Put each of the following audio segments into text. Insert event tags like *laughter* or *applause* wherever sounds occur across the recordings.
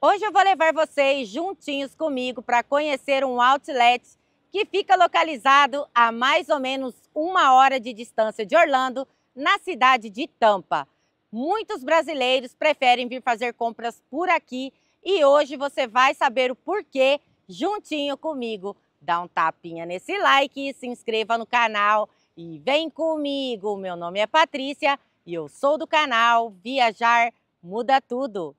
Hoje eu vou levar vocês juntinhos comigo para conhecer um outlet que fica localizado a mais ou menos uma hora de distância de Orlando, na cidade de Tampa. Muitos brasileiros preferem vir fazer compras por aqui e hoje você vai saber o porquê juntinho comigo. Dá um tapinha nesse like, se inscreva no canal e vem comigo. Meu nome é Patrícia e eu sou do canal Viajar Muda Tudo.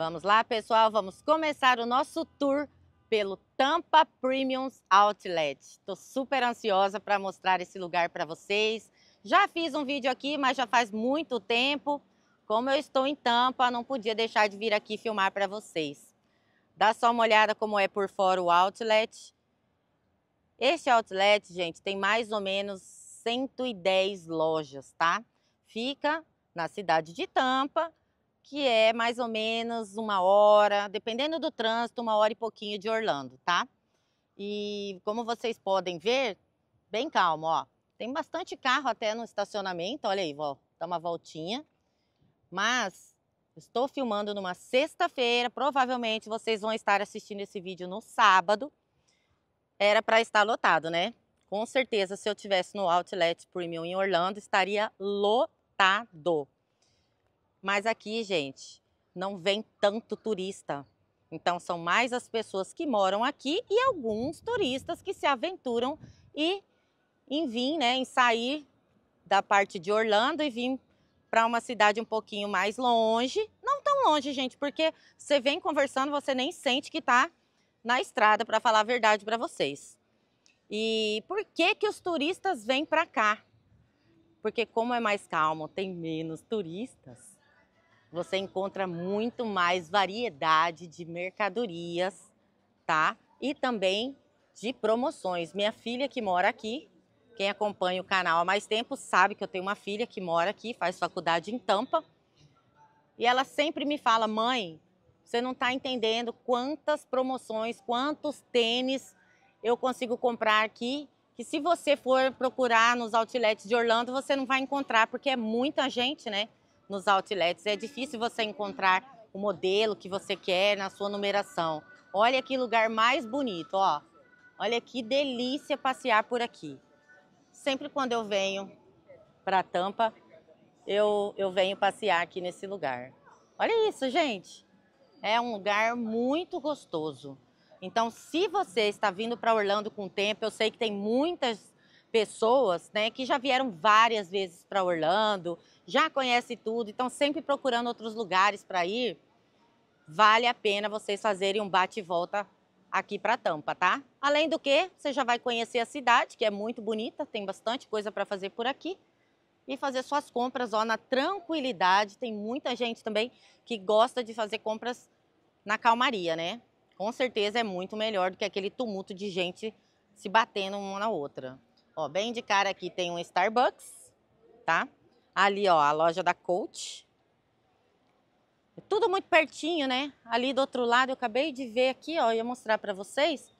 Vamos lá, pessoal, vamos começar o nosso tour pelo Tampa Premiums Outlet. Estou super ansiosa para mostrar esse lugar para vocês. Já fiz um vídeo aqui, mas já faz muito tempo. Como eu estou em Tampa, não podia deixar de vir aqui filmar para vocês. Dá só uma olhada como é por fora o outlet. Este outlet, gente, tem mais ou menos 110 lojas, tá? Fica na cidade de Tampa, que é mais ou menos uma hora, dependendo do trânsito, uma hora e pouquinho de Orlando, tá? E como vocês podem ver, bem calmo, ó. Tem bastante carro até no estacionamento, olha aí, dá uma voltinha. Mas estou filmando numa sexta-feira, provavelmente vocês vão estar assistindo esse vídeo no sábado. Era para estar lotado, né? Com certeza, se eu tivesse no Outlet Premium em Orlando, estaria lotado. Mas aqui, gente, não vem tanto turista. Então são mais as pessoas que moram aqui e alguns turistas que se aventuram e em vir, né, em sair da parte de Orlando e vir para uma cidade um pouquinho mais longe. Não tão longe, gente, porque você vem conversando, você nem sente que está na estrada, para falar a verdade para vocês. E por que que os turistas vêm para cá? Porque como é mais calmo, tem menos turistas você encontra muito mais variedade de mercadorias, tá? E também de promoções. Minha filha que mora aqui, quem acompanha o canal há mais tempo sabe que eu tenho uma filha que mora aqui, faz faculdade em Tampa. E ela sempre me fala, mãe, você não está entendendo quantas promoções, quantos tênis eu consigo comprar aqui. Que se você for procurar nos outlets de Orlando, você não vai encontrar, porque é muita gente, né? nos outlets. É difícil você encontrar o modelo que você quer na sua numeração. Olha que lugar mais bonito, ó. Olha que delícia passear por aqui. Sempre quando eu venho para Tampa, eu, eu venho passear aqui nesse lugar. Olha isso, gente. É um lugar muito gostoso. Então, se você está vindo para Orlando com o tempo, eu sei que tem muitas pessoas né, que já vieram várias vezes para Orlando já conhece tudo, então sempre procurando outros lugares para ir, vale a pena vocês fazerem um bate e volta aqui para Tampa, tá? Além do que, você já vai conhecer a cidade, que é muito bonita, tem bastante coisa para fazer por aqui. E fazer suas compras ó, na tranquilidade. Tem muita gente também que gosta de fazer compras na calmaria, né? Com certeza é muito melhor do que aquele tumulto de gente se batendo uma na outra. Ó, bem de cara aqui tem um Starbucks, tá? Ali, ó, a loja da Coach. Tudo muito pertinho, né? Ali do outro lado, eu acabei de ver aqui, ó, ia mostrar para vocês.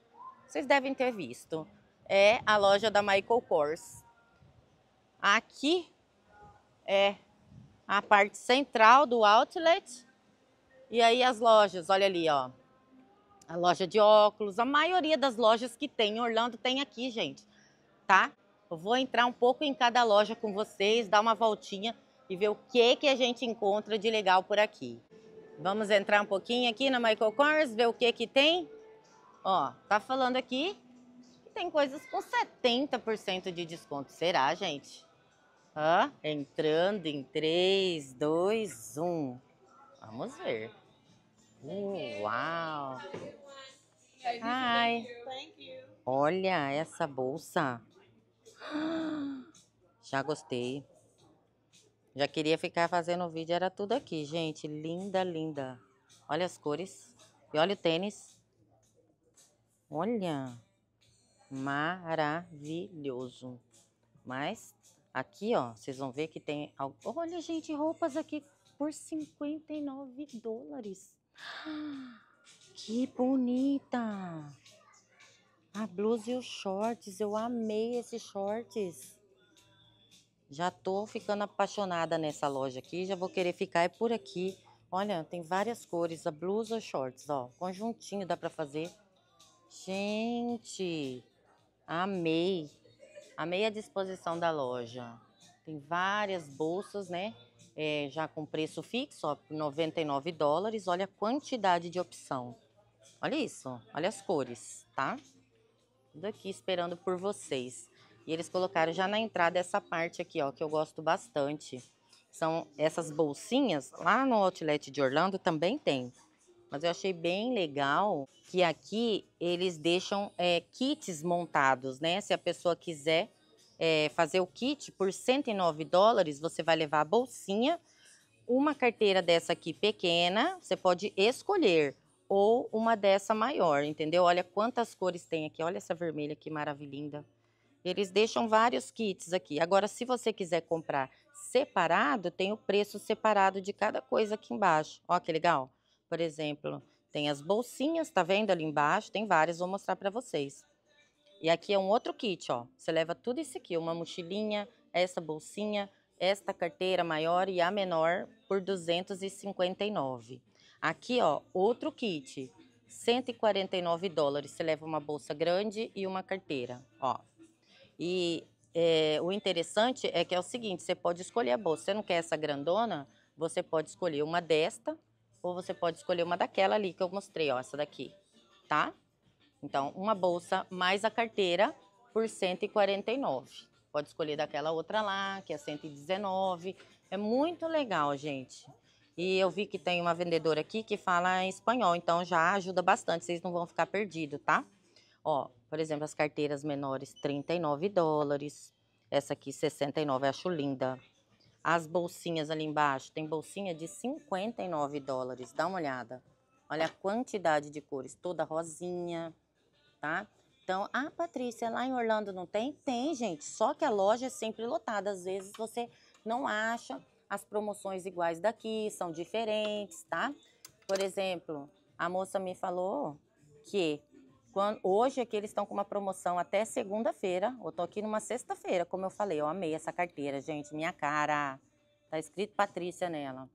Vocês devem ter visto. É a loja da Michael Kors. Aqui é a parte central do outlet. E aí as lojas, olha ali, ó. A loja de óculos, a maioria das lojas que tem em Orlando tem aqui, gente, tá? Eu vou entrar um pouco em cada loja com vocês, dar uma voltinha e ver o que, que a gente encontra de legal por aqui. Vamos entrar um pouquinho aqui na Michael Kors, ver o que que tem. Ó, tá falando aqui que tem coisas com 70% de desconto. Será, gente? Hã? Entrando em 3, 2, 1. Vamos ver. Uh, uau! Hi! Olha essa bolsa. *gasps* Já gostei. Já queria ficar fazendo o vídeo, era tudo aqui, gente. Linda, linda. Olha as cores. E olha o tênis. Olha. Maravilhoso. Mas aqui, ó, vocês vão ver que tem... Olha, gente, roupas aqui por 59 dólares. *gasps* Que bonita. A blusa e os shorts, eu amei esses shorts. Já tô ficando apaixonada nessa loja aqui, já vou querer ficar é por aqui. Olha, tem várias cores, a blusa e shorts, ó, conjuntinho dá para fazer. Gente, amei. Amei a disposição da loja. Tem várias bolsas, né? É, já com preço fixo, ó, 99 dólares. Olha a quantidade de opção. Olha isso, olha as cores, tá? daqui esperando por vocês. E eles colocaram já na entrada essa parte aqui, ó, que eu gosto bastante. São essas bolsinhas, lá no Outlet de Orlando também tem. Mas eu achei bem legal que aqui eles deixam é, kits montados, né? Se a pessoa quiser é, fazer o kit por 109 dólares, você vai levar a bolsinha, uma carteira dessa aqui pequena, você pode escolher ou uma dessa maior, entendeu? Olha quantas cores tem aqui, olha essa vermelha que maravilhinda. Eles deixam vários kits aqui. Agora, se você quiser comprar separado, tem o preço separado de cada coisa aqui embaixo. Ó que legal. Por exemplo, tem as bolsinhas, tá vendo ali embaixo? Tem várias, vou mostrar para vocês. E aqui é um outro kit, ó. Você leva tudo isso aqui, uma mochilinha, essa bolsinha, esta carteira maior e a menor por 259. Aqui, ó, outro kit. 149 dólares. Você leva uma bolsa grande e uma carteira, ó. E é, o interessante é que é o seguinte, você pode escolher a bolsa. Você não quer essa grandona? Você pode escolher uma desta ou você pode escolher uma daquela ali que eu mostrei, ó, essa daqui, tá? Então, uma bolsa mais a carteira por 149. Pode escolher daquela outra lá, que é 119. É muito legal, gente. E eu vi que tem uma vendedora aqui que fala espanhol, então já ajuda bastante, vocês não vão ficar perdidos, tá? Ó, por exemplo, as carteiras menores, 39 dólares. Essa aqui, 69, acho linda. As bolsinhas ali embaixo, tem bolsinha de 59 dólares, dá uma olhada. Olha a quantidade de cores, toda rosinha, tá? Então, ah, Patrícia, lá em Orlando não tem? Tem, gente, só que a loja é sempre lotada. Às vezes você não acha as promoções iguais daqui, são diferentes, tá? Por exemplo, a moça me falou que quando, hoje aqui é eles estão com uma promoção até segunda-feira. Eu tô aqui numa sexta-feira, como eu falei, eu amei essa carteira, gente, minha cara. Tá escrito Patrícia nela.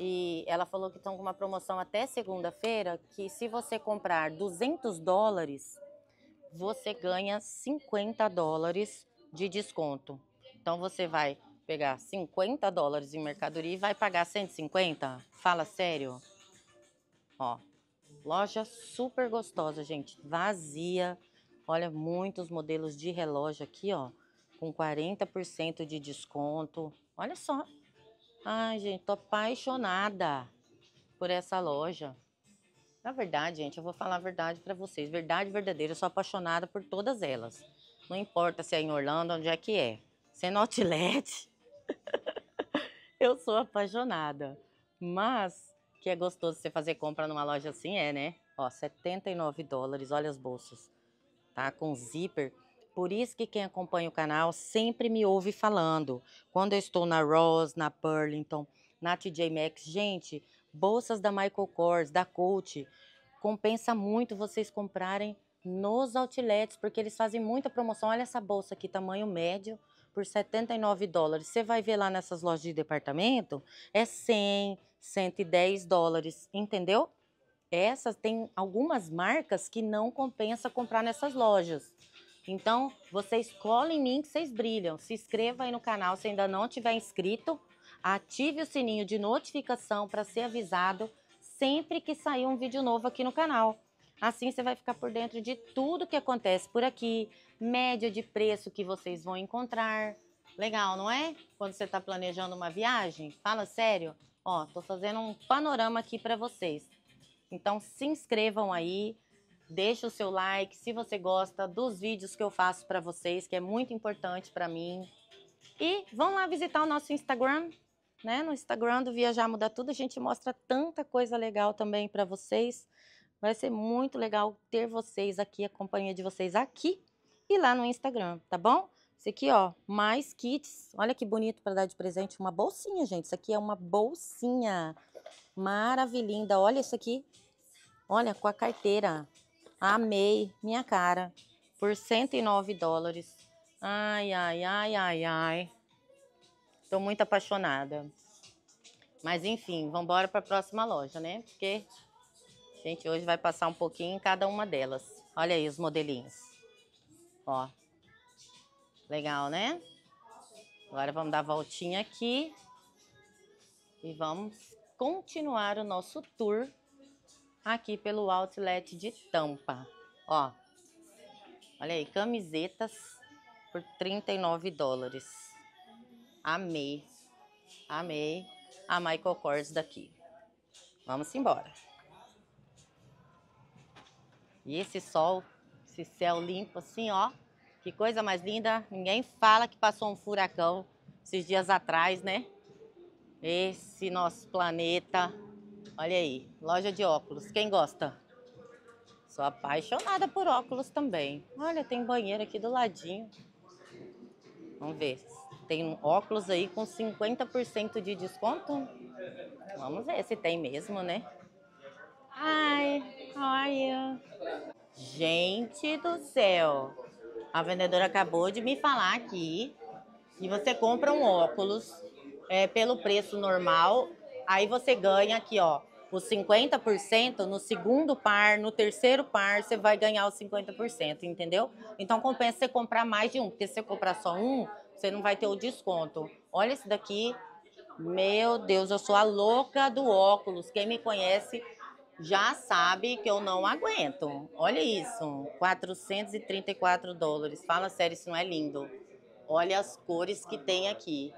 E ela falou que estão com uma promoção até segunda-feira, que se você comprar 200 dólares, você ganha 50 dólares de desconto. Então você vai pegar 50 dólares em mercadoria e vai pagar 150? Fala sério. Ó, loja super gostosa, gente. Vazia. Olha, muitos modelos de relógio aqui, ó. Com 40% de desconto. Olha só. Ai, gente, tô apaixonada por essa loja. Na verdade, gente, eu vou falar a verdade para vocês. Verdade verdadeira, eu sou apaixonada por todas elas. Não importa se é em Orlando, onde é que é. Sendo é outlet, *laughs* Eu sou apaixonada. Mas que é gostoso você fazer compra numa loja assim, é, né? Ó, 79 dólares, olha as bolsas. Tá? Com zíper. Por isso que quem acompanha o canal sempre me ouve falando. Quando eu estou na Ross, na Burlington, na TJ Maxx, gente, bolsas da Michael Kors, da Coach, compensa muito vocês comprarem nos outlets, porque eles fazem muita promoção. Olha essa bolsa aqui, tamanho médio, por 79 dólares. Você vai ver lá nessas lojas de departamento, é 100, 110 dólares, entendeu? Essas tem algumas marcas que não compensa comprar nessas lojas. Então, você escolhe em mim que vocês brilham. Se inscreva aí no canal se ainda não tiver inscrito. Ative o sininho de notificação para ser avisado sempre que sair um vídeo novo aqui no canal. Assim você vai ficar por dentro de tudo que acontece por aqui, média de preço que vocês vão encontrar. Legal, não é? Quando você está planejando uma viagem, fala sério. Ó, tô fazendo um panorama aqui para vocês. Então se inscrevam aí, deixa o seu like se você gosta dos vídeos que eu faço para vocês, que é muito importante para mim. E vão lá visitar o nosso Instagram, né? No Instagram do Viajar Muda Tudo a gente mostra tanta coisa legal também para vocês. Vai ser muito legal ter vocês aqui, a companhia de vocês aqui e lá no Instagram, tá bom? Isso aqui, ó, mais kits. Olha que bonito para dar de presente. Uma bolsinha, gente. Isso aqui é uma bolsinha. Maravilhinda. Olha isso aqui. Olha, com a carteira. Amei. Minha cara. Por 109 dólares. Ai, ai, ai, ai, ai. Tô muito apaixonada. Mas enfim, vamos embora para a próxima loja, né? Porque gente hoje vai passar um pouquinho em cada uma delas. Olha aí os modelinhos. Ó. Legal, né? Agora vamos dar a voltinha aqui. E vamos continuar o nosso tour aqui pelo outlet de Tampa. Ó. Olha aí, camisetas por 39 dólares. Amei. Amei a Michael Kors daqui. Vamos embora. E esse sol, esse céu limpo assim, ó, que coisa mais linda. Ninguém fala que passou um furacão esses dias atrás, né? Esse nosso planeta. Olha aí, loja de óculos. Quem gosta? Sou apaixonada por óculos também. Olha, tem banheiro aqui do ladinho. Vamos ver. Tem um óculos aí com 50% de desconto. Vamos ver se tem mesmo, né? Ai, Olha. Gente do céu. A vendedora acabou de me falar aqui que você compra um óculos é, pelo preço normal, aí você ganha aqui, ó, os 50% no segundo par, no terceiro par, você vai ganhar os 50%, entendeu? Então compensa você comprar mais de um, porque se você comprar só um, você não vai ter o desconto. Olha esse daqui. Meu Deus, eu sou a louca do óculos. Quem me conhece já sabe que eu não aguento. Olha isso, 434 dólares. Fala sério, isso não é lindo. Olha as cores que tem aqui.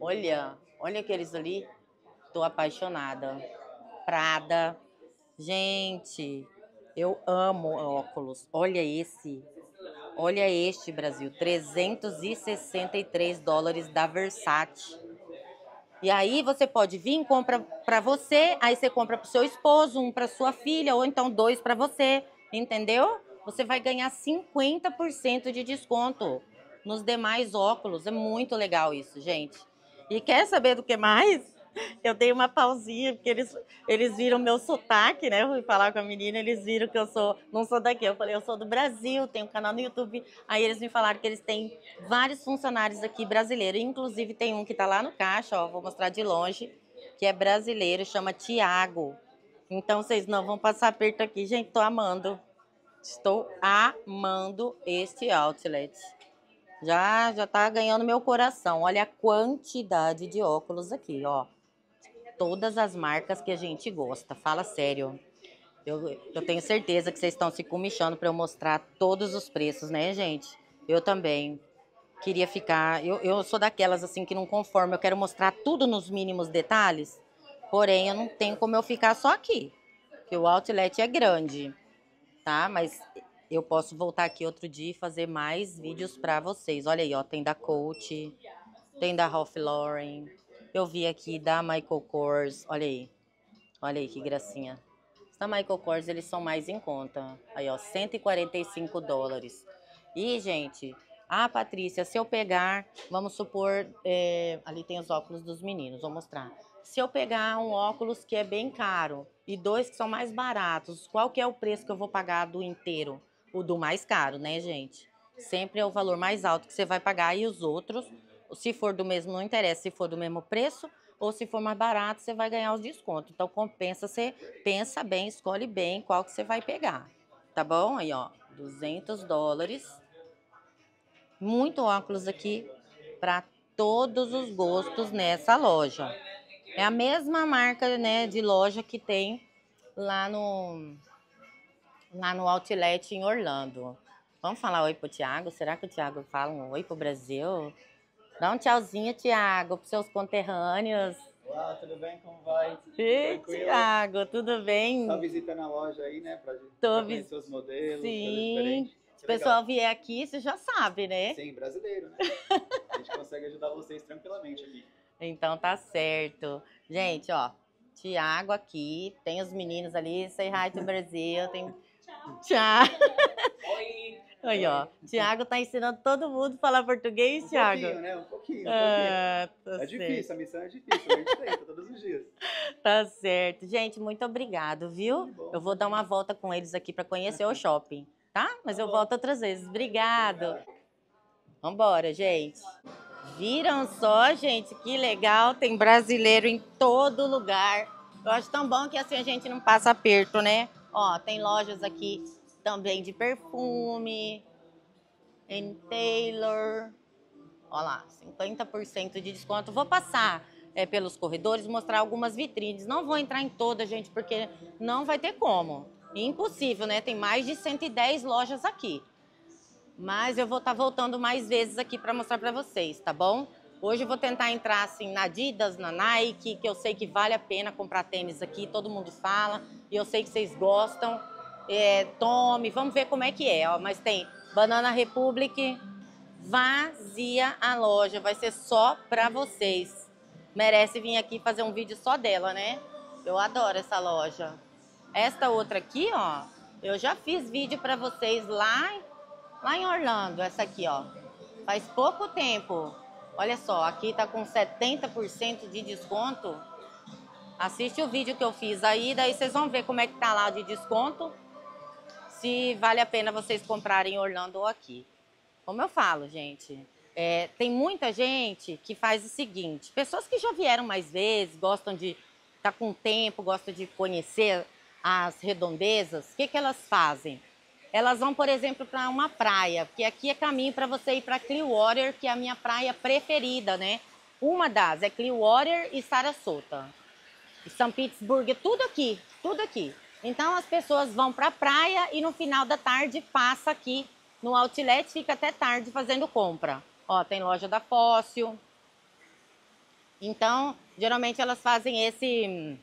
Olha, olha aqueles ali. Tô apaixonada. Prada. Gente, eu amo óculos. Olha esse. Olha este, Brasil. 363 dólares da Versace. E aí você pode vir, compra para você, aí você compra para o seu esposo, um para sua filha, ou então dois para você, entendeu? Você vai ganhar 50% de desconto nos demais óculos. É muito legal isso, gente. E quer saber do que mais? eu dei uma pausinha, porque eles, eles viram meu sotaque, né? Eu fui falar com a menina, eles viram que eu sou, não sou daqui. Eu falei, eu sou do Brasil, tenho um canal no YouTube. Aí eles me falaram que eles têm vários funcionários aqui brasileiros, inclusive tem um que está lá no caixa, ó, vou mostrar de longe, que é brasileiro, chama Tiago. Então vocês não vão passar perto aqui, gente, tô amando. Estou amando este outlet. Já já tá ganhando meu coração. Olha a quantidade de óculos aqui, ó todas as marcas que a gente gosta. Fala sério. Eu, eu tenho certeza que vocês estão se comichando para eu mostrar todos os preços, né, gente? Eu também queria ficar. Eu, eu sou daquelas assim que não conformo. Eu quero mostrar tudo nos mínimos detalhes. Porém, eu não tenho como eu ficar só aqui. Porque o outlet é grande, tá? Mas eu posso voltar aqui outro dia e fazer mais vídeos para vocês. Olha aí, ó, tem da Coach, tem da Ralph Lauren. Eu vi aqui da Michael Kors, olha aí. Olha aí que gracinha. Os da Michael Kors, eles são mais em conta. Aí, ó, 145 dólares. E, gente, ah, Patrícia, se eu pegar, vamos supor, é, ali tem os óculos dos meninos, vou mostrar. Se eu pegar um óculos que é bem caro e dois que são mais baratos, qual que é o preço que eu vou pagar do inteiro? O do mais caro, né, gente? Sempre é o valor mais alto que você vai pagar e os outros se for do mesmo, não interessa, se for do mesmo preço ou se for mais barato, você vai ganhar os descontos. Então compensa, você pensa bem, escolhe bem qual que você vai pegar. Tá bom? Aí, ó, 200 dólares. Muito óculos aqui para todos os gostos nessa loja. É a mesma marca, né, de loja que tem lá no lá no Outlet em Orlando. Vamos falar oi pro Thiago? Será que o Thiago fala um oi pro Brasil? Dá um tchauzinho, Tiago, para seus conterrâneos. Olá, tudo bem? Como vai? Sim, Tiago, tudo bem? Tá visitando a loja aí, né? Pra gente ver conhecer seus modelos. Sim. É Se o pessoal vier aqui, você já sabe, né? Sim, brasileiro, né? *laughs* a gente consegue ajudar vocês tranquilamente aqui. Então tá certo. Gente, ó, Tiago aqui, tem os meninos ali, say hi to Brasil, tem... Tchau. Tchau. Oi. Aí, ó. Tiago tá ensinando todo mundo a falar português, um Tiago. Um pouquinho, né? Um pouquinho. Um ah, pouquinho. Ah, é certo. difícil, a missão é difícil. A gente tenta todos os dias. *laughs* Tá certo. Gente, muito obrigado, viu? bom, eu vou dar uma volta com eles aqui para conhecer o *laughs* shopping, tá? Mas tá eu volto outras vezes. Obrigado. Obrigado. Vambora, gente. Viram só, gente? Que legal. Tem brasileiro em todo lugar. Eu acho tão bom que assim a gente não passa aperto, né? Ó, tem lojas aqui também de perfume, N Taylor. Olha lá, 50% de desconto. Vou passar é, pelos corredores, mostrar algumas vitrines. Não vou entrar em toda, gente, porque não vai ter como. Impossível, né? Tem mais de 110 lojas aqui. Mas eu vou estar tá voltando mais vezes aqui para mostrar para vocês, tá bom? Hoje eu vou tentar entrar assim na Adidas, na Nike, que eu sei que vale a pena comprar tênis aqui, todo mundo fala, e eu sei que vocês gostam é, tome, vamos ver como é que é. Ó. Mas tem Banana Republic, vazia a loja, vai ser só pra vocês. Merece vir aqui fazer um vídeo só dela, né? Eu adoro essa loja. Esta outra aqui, ó, eu já fiz vídeo pra vocês lá, lá em Orlando, essa aqui, ó. Faz pouco tempo. Olha só, aqui tá com 70% de desconto. Assiste o vídeo que eu fiz aí, daí vocês vão ver como é que tá lá de desconto se vale a pena vocês comprarem em Orlando ou aqui. Como eu falo, gente, é, tem muita gente que faz o seguinte: pessoas que já vieram mais vezes, gostam de estar tá com tempo, gostam de conhecer as redondezas, o que, que elas fazem? Elas vão, por exemplo, para uma praia, porque aqui é caminho para você ir para Clearwater, que é a minha praia preferida, né? Uma das é Clearwater e Sarasota. E São Petersburgo, tudo aqui, tudo aqui. Então as pessoas vão para a praia e no final da tarde passa aqui no outlet, fica até tarde fazendo compra. Ó, tem loja da Fóssil. Então, geralmente elas fazem esse,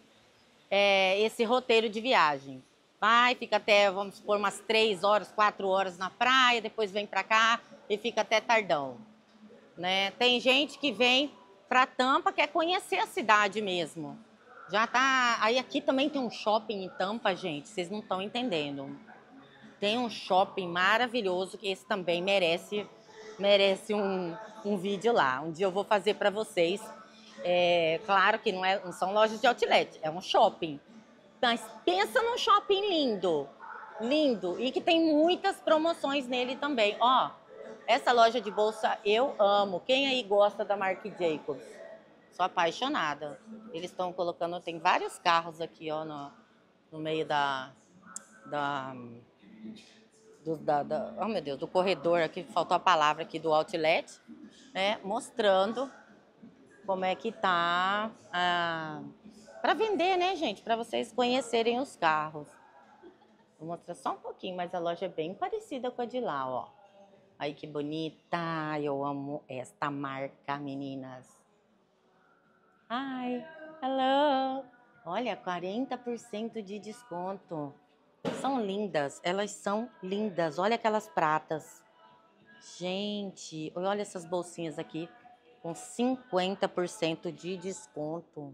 é, esse roteiro de viagem. Vai, fica até, vamos supor, umas 3 horas, 4 horas na praia, depois vem para cá e fica até tardão. Né? Tem gente que vem para Tampa, quer conhecer a cidade mesmo. Já tá. Aí aqui também tem um shopping em Tampa, gente. Vocês não estão entendendo. Tem um shopping maravilhoso que esse também merece merece um, um vídeo lá. Um dia eu vou fazer para vocês. É, claro que não, é, não são lojas de outlet, é um shopping. Mas pensa num shopping lindo, lindo e que tem muitas promoções nele também. Ó, essa loja de bolsa eu amo. Quem aí gosta da Marc Jacobs? Sou apaixonada. Eles estão colocando, tem vários carros aqui, ó, no, no meio da. da do, da, da, oh meu Deus, do corredor aqui, faltou a palavra aqui do outlet, né, mostrando como é que tá ah, para vender, né, gente, para vocês conhecerem os carros. Vou mostrar só um pouquinho, mas a loja é bem parecida com a de lá, ó. Aí que bonita, eu amo esta marca, meninas. Hi, hello. Olha, 40% de desconto. São lindas, elas são lindas. Olha aquelas pratas. Gente, olha essas bolsinhas aqui com 50% de desconto.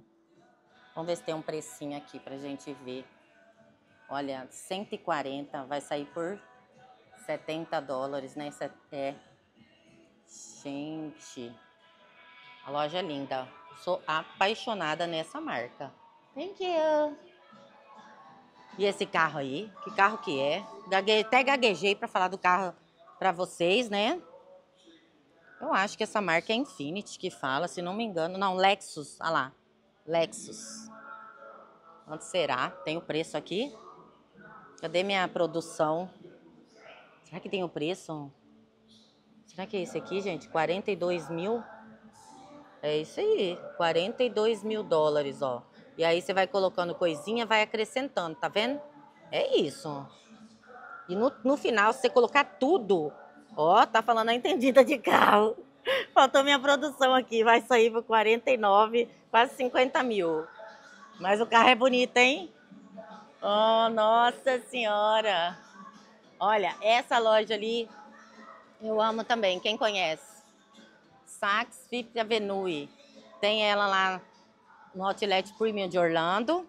Vamos ver se tem um precinho aqui pra gente ver. Olha, 140 vai sair por 70 dólares, né? É. Gente, a loja é linda. Sou apaixonada nessa marca. Thank you. E esse carro aí, que carro que é? Até gaguejei para falar do carro para vocês, né? Eu acho que essa marca é Infinity que fala, se não me engano. Não, Lexus, olha lá. Lexus. Onde será? Tem o preço aqui? Cadê minha produção? Será que tem o preço? Será que é esse aqui, gente? 42 mil? É isso aí, 42 mil dólares, ó. E aí você vai colocando coisinha, vai acrescentando, tá vendo? É isso. E no, no final, se você colocar tudo, ó, tá falando a entendida de carro. *laughs* Faltou minha produção aqui, vai sair por 49, quase 50 mil. Mas o carro é bonito, hein? Oh, nossa senhora! Olha, essa loja ali, eu amo também, quem conhece? Saks Fifth Avenue. Tem ela lá no Outlet Premium de Orlando.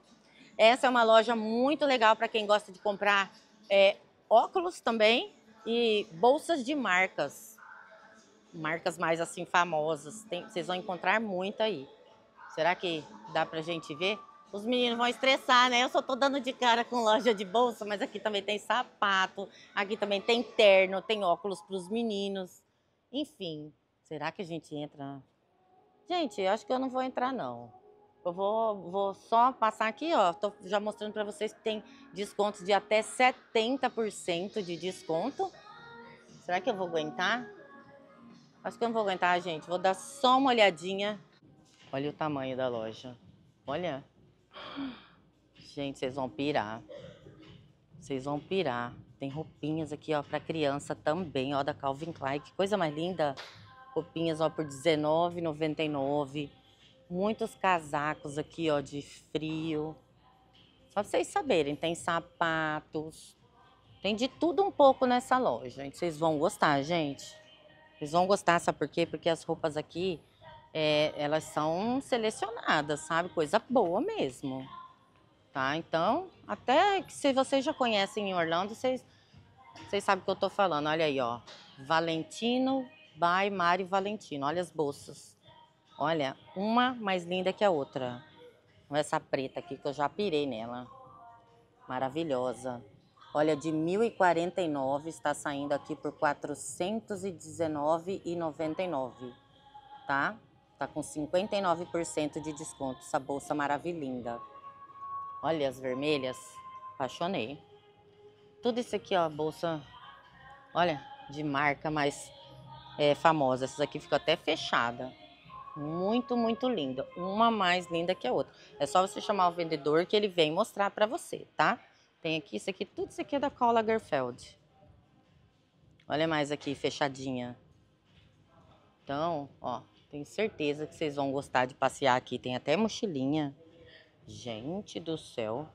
Essa é uma loja muito legal para quem gosta de comprar é, óculos também e bolsas de marcas. Marcas mais assim famosas. Tem, vocês vão encontrar muito aí. Será que dá para a gente ver? Os meninos vão estressar, né? Eu só tô dando de cara com loja de bolsa, mas aqui também tem sapato, aqui também tem terno, tem óculos para os meninos. Enfim, Será que a gente entra? Gente, eu acho que eu não vou entrar, não. Eu vou, vou só passar aqui, ó. Tô já mostrando para vocês que tem descontos de até 70% de desconto. Será que eu vou aguentar? Acho que eu não vou aguentar, gente. Vou dar só uma olhadinha. Olha o tamanho da loja. Olha. Gente, vocês vão pirar. Vocês vão pirar. Tem roupinhas aqui, ó, para criança também, ó, da Calvin Klein. Que coisa mais linda roupinhas ó por R$19,99. Muitos casacos aqui ó de frio. Só pra vocês saberem, tem sapatos, tem de tudo um pouco nessa loja. Vocês vão gostar, gente. Vocês vão gostar, sabe por quê? Porque as roupas aqui, é, elas são selecionadas, sabe? Coisa boa mesmo. Tá? Então, até que se vocês já conhecem em Orlando, vocês, vocês sabem o que eu tô falando. Olha aí, ó. Valentino by Mari Valentino. Olha as bolsas. Olha, uma mais linda que a outra. Essa preta aqui que eu já pirei nela. Maravilhosa. Olha, de 1049 está saindo aqui por 419,99, tá? Tá com 59% de desconto essa bolsa maravilhosa. Olha as vermelhas, apaixonei. Tudo isso aqui, ó, bolsa, olha, de marca, mas é, famosa. Essas aqui ficou até fechada. Muito, muito linda. Uma mais linda que a outra. É só você chamar o vendedor que ele vem mostrar para você, tá? Tem aqui, isso aqui, tudo isso aqui é da Cola Garfeld. Olha mais aqui, fechadinha. Então, ó, tenho certeza que vocês vão gostar de passear aqui. Tem até mochilinha. Gente do céu.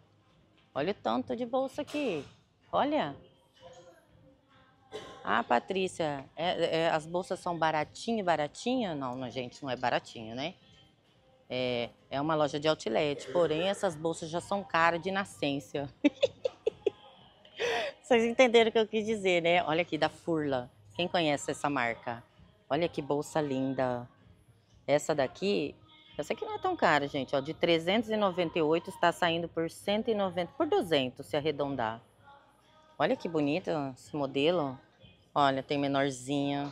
Olha o tanto de bolsa aqui. Olha. Ah, Patrícia, é, é, as bolsas são baratinha, baratinha? Não, não, gente, não é baratinho, né? É, é uma loja de outlet, porém essas bolsas já são caras de nascência. *laughs* Vocês entenderam o que eu quis dizer, né? Olha aqui da Furla. Quem conhece essa marca? Olha que bolsa linda. Essa daqui, essa aqui não é tão cara, gente. Ó, de 398 está saindo por 190, por 200 se arredondar. Olha que bonito esse modelo. Olha, tem menorzinha.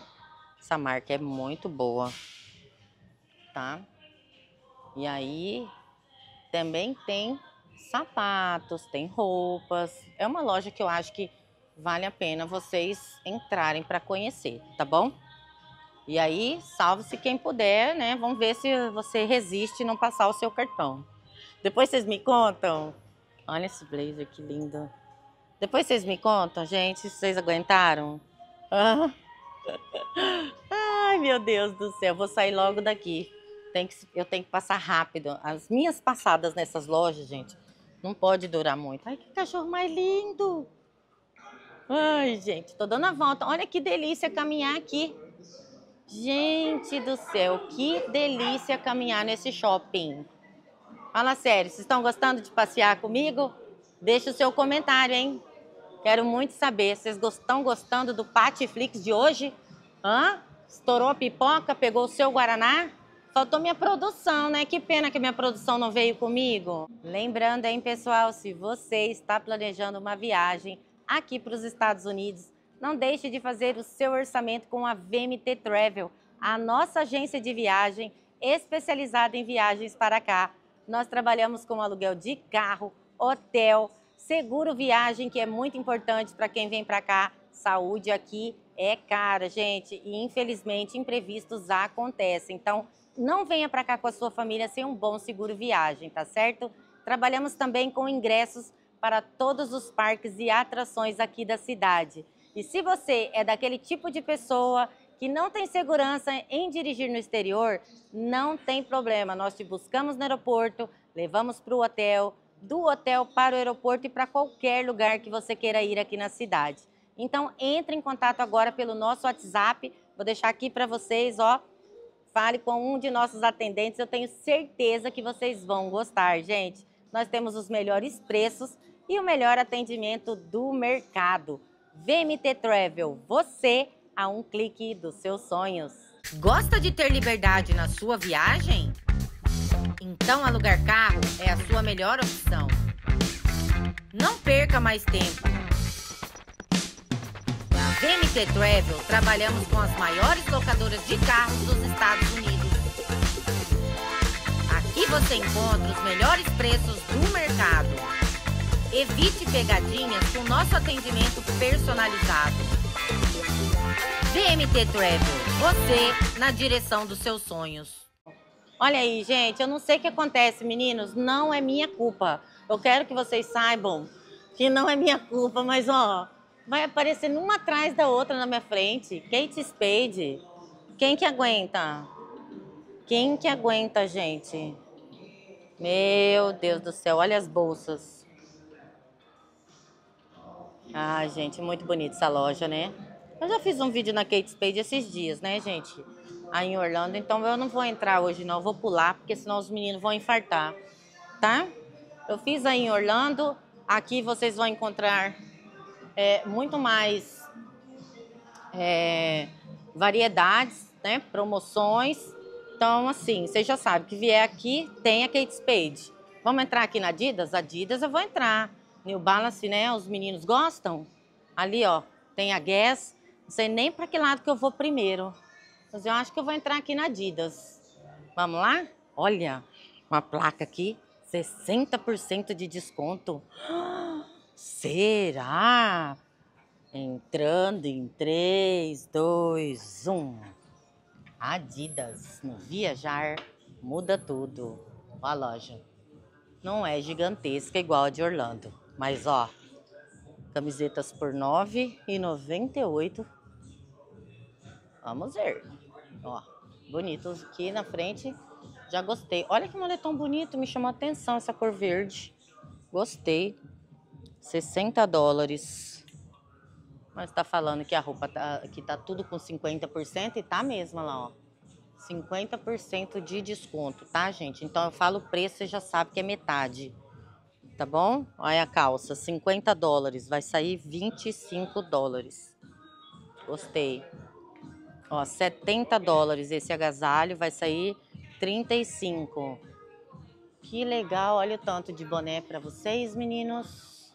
Essa marca é muito boa, tá? E aí também tem sapatos, tem roupas. É uma loja que eu acho que vale a pena vocês entrarem para conhecer, tá bom? E aí, salve-se quem puder, né? Vamos ver se você resiste não passar o seu cartão. Depois vocês me contam. Olha esse blazer que lindo. Depois vocês me contam, gente, se vocês aguentaram. Ah. *laughs* Ai, meu Deus do céu, vou sair logo daqui. Tem que, eu tenho que passar rápido. As minhas passadas nessas lojas, gente, não pode durar muito. Ai, que cachorro mais lindo! Ai, gente, tô dando a volta. Olha que delícia caminhar aqui. Gente do céu, que delícia caminhar nesse shopping. Fala sério, vocês estão gostando de passear comigo? Deixa o seu comentário, hein? Quero muito saber, vocês estão gostando do Patiflix de hoje? Hã? Estourou a pipoca, pegou o seu Guaraná? Faltou minha produção, né? Que pena que minha produção não veio comigo. Lembrando, hein, pessoal, se você está planejando uma viagem aqui para os Estados Unidos, não deixe de fazer o seu orçamento com a VMT Travel, a nossa agência de viagem especializada em viagens para cá. Nós trabalhamos com aluguel de carro, hotel, Seguro viagem, que é muito importante para quem vem para cá. Saúde aqui é cara, gente, e infelizmente imprevistos acontecem. Então, não venha para cá com a sua família sem um bom seguro viagem, tá certo? Trabalhamos também com ingressos para todos os parques e atrações aqui da cidade. E se você é daquele tipo de pessoa que não tem segurança em dirigir no exterior, não tem problema. Nós te buscamos no aeroporto, levamos para o hotel, do hotel para o aeroporto e para qualquer lugar que você queira ir aqui na cidade. Então, entre em contato agora pelo nosso WhatsApp, vou deixar aqui para vocês, ó. Fale com um de nossos atendentes, eu tenho certeza que vocês vão gostar, gente. Nós temos os melhores preços e o melhor atendimento do mercado. VMT Travel, você a um clique dos seus sonhos. Gosta de ter liberdade na sua viagem? Então, alugar carro é a sua melhor opção. Não perca mais tempo. Na VMT Travel, trabalhamos com as maiores locadoras de carros dos Estados Unidos. Aqui você encontra os melhores preços do mercado. Evite pegadinhas com nosso atendimento personalizado. VMT Travel, você na direção dos seus sonhos. Olha aí, gente, eu não sei o que acontece, meninos, não é minha culpa. Eu quero que vocês saibam que não é minha culpa, mas ó, vai aparecendo uma atrás da outra na minha frente. Kate Spade. Quem que aguenta? Quem que aguenta, gente? Meu Deus do céu, olha as bolsas. Ah, gente, muito bonita essa loja, né? Eu já fiz um vídeo na Kate Spade esses dias, né, gente? aí em Orlando. Então eu não vou entrar hoje, não. Eu vou pular, porque senão os meninos vão infartar, tá? Eu fiz aí em Orlando. Aqui vocês vão encontrar é, muito mais é, variedades, né? Promoções. Então, assim, vocês já sabem que vier aqui tem a Kate Spade. Vamos entrar aqui na Adidas? Adidas eu vou entrar. New Balance, né? Os meninos gostam. Ali, ó, tem a Guess. Não sei nem para que lado que eu vou primeiro. Mas eu acho que eu vou entrar aqui na Adidas. Vamos lá? Olha, uma placa aqui, 60% de desconto. Será? Entrando em 3, 2, 1. Adidas, no viajar muda tudo. A loja não é gigantesca igual a de Orlando, mas ó, camisetas por R$ 9,98. Vamos ver. Ó, bonito. Aqui na frente, já gostei. Olha que moletom bonito, me chamou a atenção essa cor verde. Gostei. 60 dólares. Mas tá falando que a roupa tá, que tá tudo com 50% e tá mesmo lá, ó. 50% de desconto, tá, gente? Então eu falo o preço, você já sabe que é metade. Tá bom? Olha a calça, 50 dólares, vai sair 25 dólares. Gostei. Ó, 70 dólares esse agasalho, vai sair 35. Que legal, olha o tanto de boné para vocês, meninos.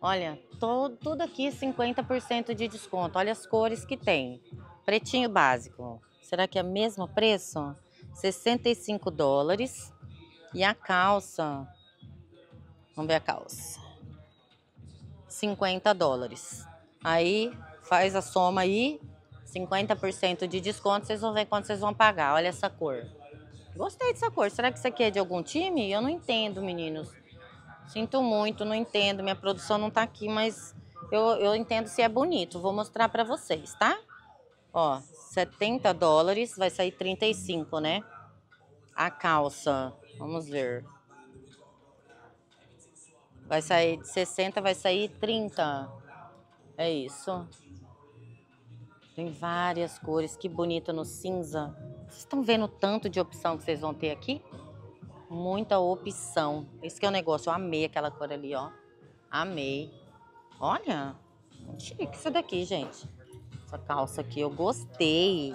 Olha, tô, tudo aqui 50% de desconto. Olha as cores que tem. Pretinho básico. Será que é o mesmo preço? 65 dólares. E a calça. Vamos ver a calça. 50 dólares. Aí faz a soma aí 50% de desconto, vocês vão ver quanto vocês vão pagar. Olha essa cor. Gostei dessa cor. Será que isso aqui é de algum time? Eu não entendo, meninos. Sinto muito, não entendo. Minha produção não tá aqui, mas eu, eu entendo se é bonito. Vou mostrar pra vocês, tá? Ó, 70 dólares, vai sair 35, né? A calça, vamos ver. Vai sair de 60, vai sair 30. É isso. Tem várias cores, que bonita no cinza. Vocês estão vendo o tanto de opção que vocês vão ter aqui? Muita opção. Esse que é o negócio, eu amei aquela cor ali, ó. Amei. Olha, chique isso daqui, gente. Essa calça aqui, eu gostei.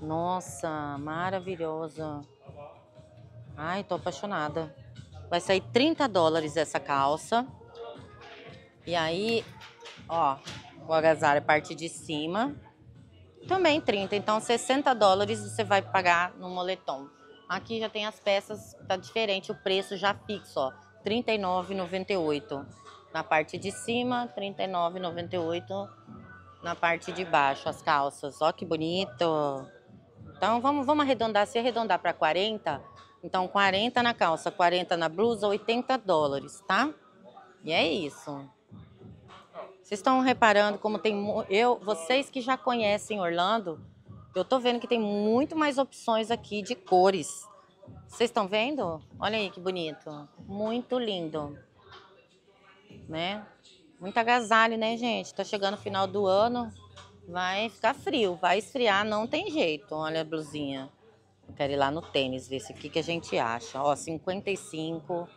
Nossa, maravilhosa. Ai, tô apaixonada. Vai sair 30 dólares essa calça. E aí, ó, o agasalho, a é parte de cima, também 30. Então, 60 dólares você vai pagar no moletom. Aqui já tem as peças, tá diferente, o preço já fixo, ó, 39,98. Na parte de cima, 39,98 na parte de baixo, as calças. Ó que bonito. Então, vamos, vamos arredondar, se arredondar para 40, então 40 na calça, 40 na blusa, 80 dólares, tá? E é isso. Vocês estão reparando como tem eu, vocês que já conhecem Orlando, eu tô vendo que tem muito mais opções aqui de cores. Vocês estão vendo? Olha aí que bonito. Muito lindo. Né? Muito agasalho, né, gente? Tá chegando o final do ano, vai ficar frio, vai esfriar, não tem jeito. Olha a blusinha. quero ir lá no tênis ver se o que, que a gente acha. Ó, 55.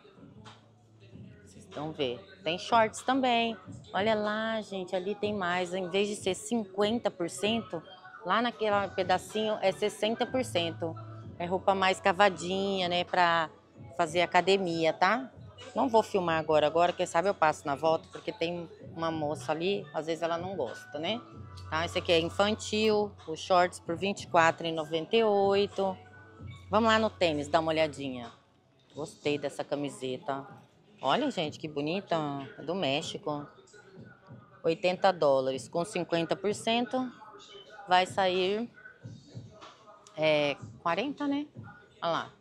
Vocês estão vendo. Tem shorts também. Olha lá, gente, ali tem mais. Em vez de ser 50%, lá naquele pedacinho é 60%. É roupa mais cavadinha, né, pra fazer academia, tá? Não vou filmar agora, agora quem sabe eu passo na volta, porque tem uma moça ali, às vezes ela não gosta, né? Tá, esse aqui é infantil, os shorts por R$24,98. Vamos lá no tênis, dar uma olhadinha. Gostei dessa camiseta. Olha, gente, que bonita. É do México. 80 dólares. Com 50% vai sair é, 40, né? Olha lá.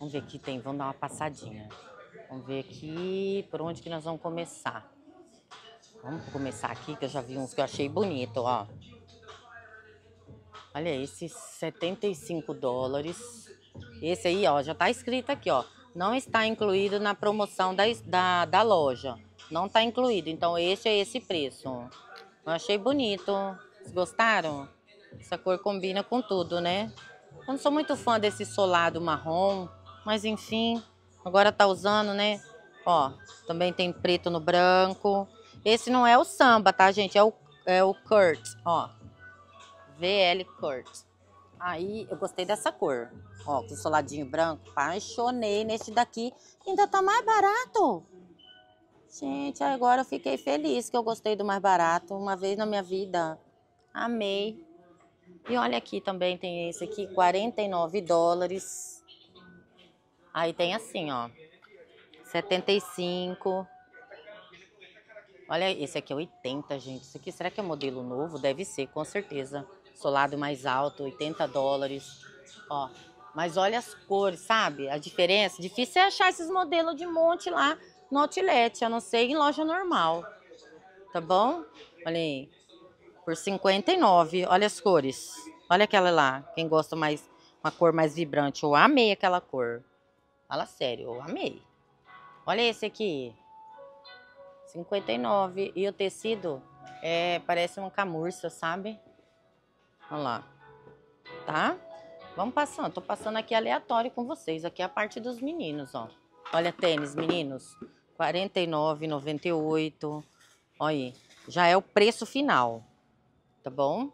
Vamos ver aqui tem. Vamos dar uma passadinha. Vamos ver aqui por onde que nós vamos começar. Vamos começar aqui, que eu já vi uns que eu achei bonito, ó. Olha, esse 75 dólares. Esse aí, ó, já tá escrito aqui, ó não está incluído na promoção da, da, da loja. Não está incluído. Então, este é esse preço. Eu achei bonito. Vocês gostaram? Essa cor combina com tudo, né? Eu não sou muito fã desse solado marrom, mas enfim, agora tá usando, né? Ó, também tem preto no branco. Esse não é o samba, tá, gente? É o, é o Kurt, ó. VL Kurt. Aí eu gostei dessa cor. Ó, com o soladinho branco. Apaixonei nesse daqui. Ainda tá mais barato. Gente, agora eu fiquei feliz que eu gostei do mais barato. Uma vez na minha vida. Amei. E olha aqui também tem esse aqui, 49 dólares. Aí tem assim, ó. 75. Olha, esse aqui é 80, gente. Isso aqui, será que é modelo novo? Deve ser, com certeza solado mais alto, 80 dólares. Ó, mas olha as cores, sabe? A diferença. Difícil é achar esses modelos de monte lá no outlet, a não ser em loja normal. Tá bom? Olha aí. Por 59. Olha as cores. Olha aquela lá. Quem gosta mais, uma cor mais vibrante. Eu amei aquela cor. Fala sério, eu amei. Olha esse aqui. 59. E o tecido é, parece uma camurça, sabe? Olha lá. Tá? Vamos passando. Tô passando aqui aleatório com vocês. Aqui é a parte dos meninos, ó. Olha tênis, meninos. R$ 49,98. Olha aí. Já é o preço final. Tá bom?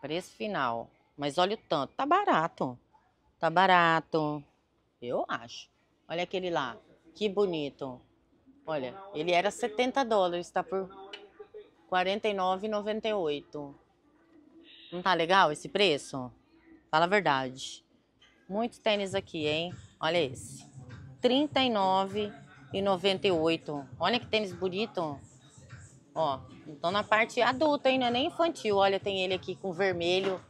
Preço final. Mas olha o tanto. Tá barato. Tá barato. Eu acho. Olha aquele lá. Que bonito. Olha, ele era 70 dólares, tá por 49,98. Não tá legal esse preço? Fala a verdade. Muito tênis aqui, hein? Olha esse. R$39,98. Olha que tênis bonito. Ó, então na parte adulta, hein? Não é nem infantil. Olha, tem ele aqui com vermelho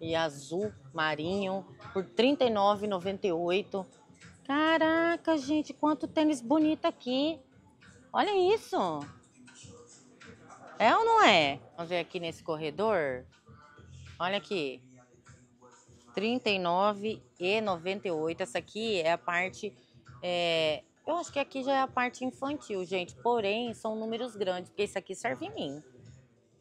e azul marinho por R$39,98. Caraca, gente, quanto tênis bonito aqui. Olha isso. É ou não é? Vamos ver aqui nesse corredor. Olha aqui. e 39,98. Essa aqui é a parte... É, eu acho que aqui já é a parte infantil, gente. Porém, são números grandes, porque esse aqui serve em mim.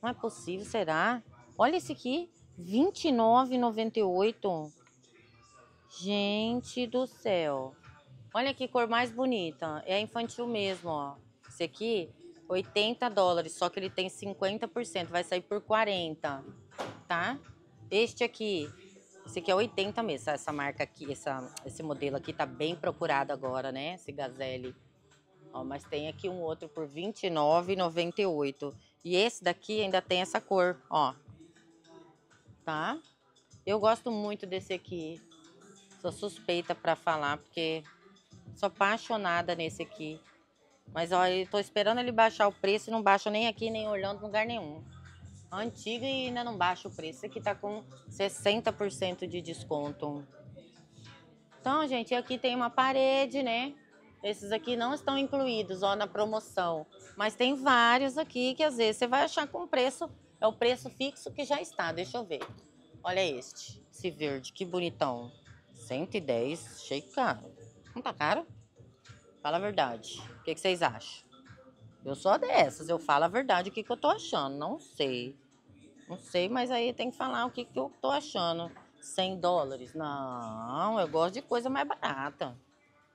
Não é possível, será? Olha esse aqui, R$ 29,98. Gente do céu. Olha que cor mais bonita. É infantil mesmo, ó. Esse aqui, 80 dólares, só que ele tem 50%, vai sair por 40 tá? Este aqui, esse aqui é 80 mesmo, essa marca aqui, essa, esse modelo aqui tá bem procurado agora, né? Esse Gazelle. Ó, mas tem aqui um outro por R$29,98. E esse daqui ainda tem essa cor, ó. Tá? Eu gosto muito desse aqui. Sou suspeita pra falar, porque sou apaixonada nesse aqui. Mas, ó, eu tô esperando ele baixar o preço e não baixa nem aqui, nem olhando lugar nenhum antiga e ainda não baixa o preço. Esse aqui tá com 60% de desconto. Então, gente, aqui tem uma parede, né? Esses aqui não estão incluídos, ó, na promoção. Mas tem vários aqui que às vezes você vai achar com preço, é o preço fixo que já está. Deixa eu ver. Olha este, esse verde, que bonitão. 110, achei caro. Não tá caro? Fala a verdade. O que, que vocês acham? Eu sou dessas, eu falo a verdade, o que, que eu tô achando, não sei. Não sei, mas aí tem que falar o que, que eu tô achando. 100 dólares? Não, eu gosto de coisa mais barata.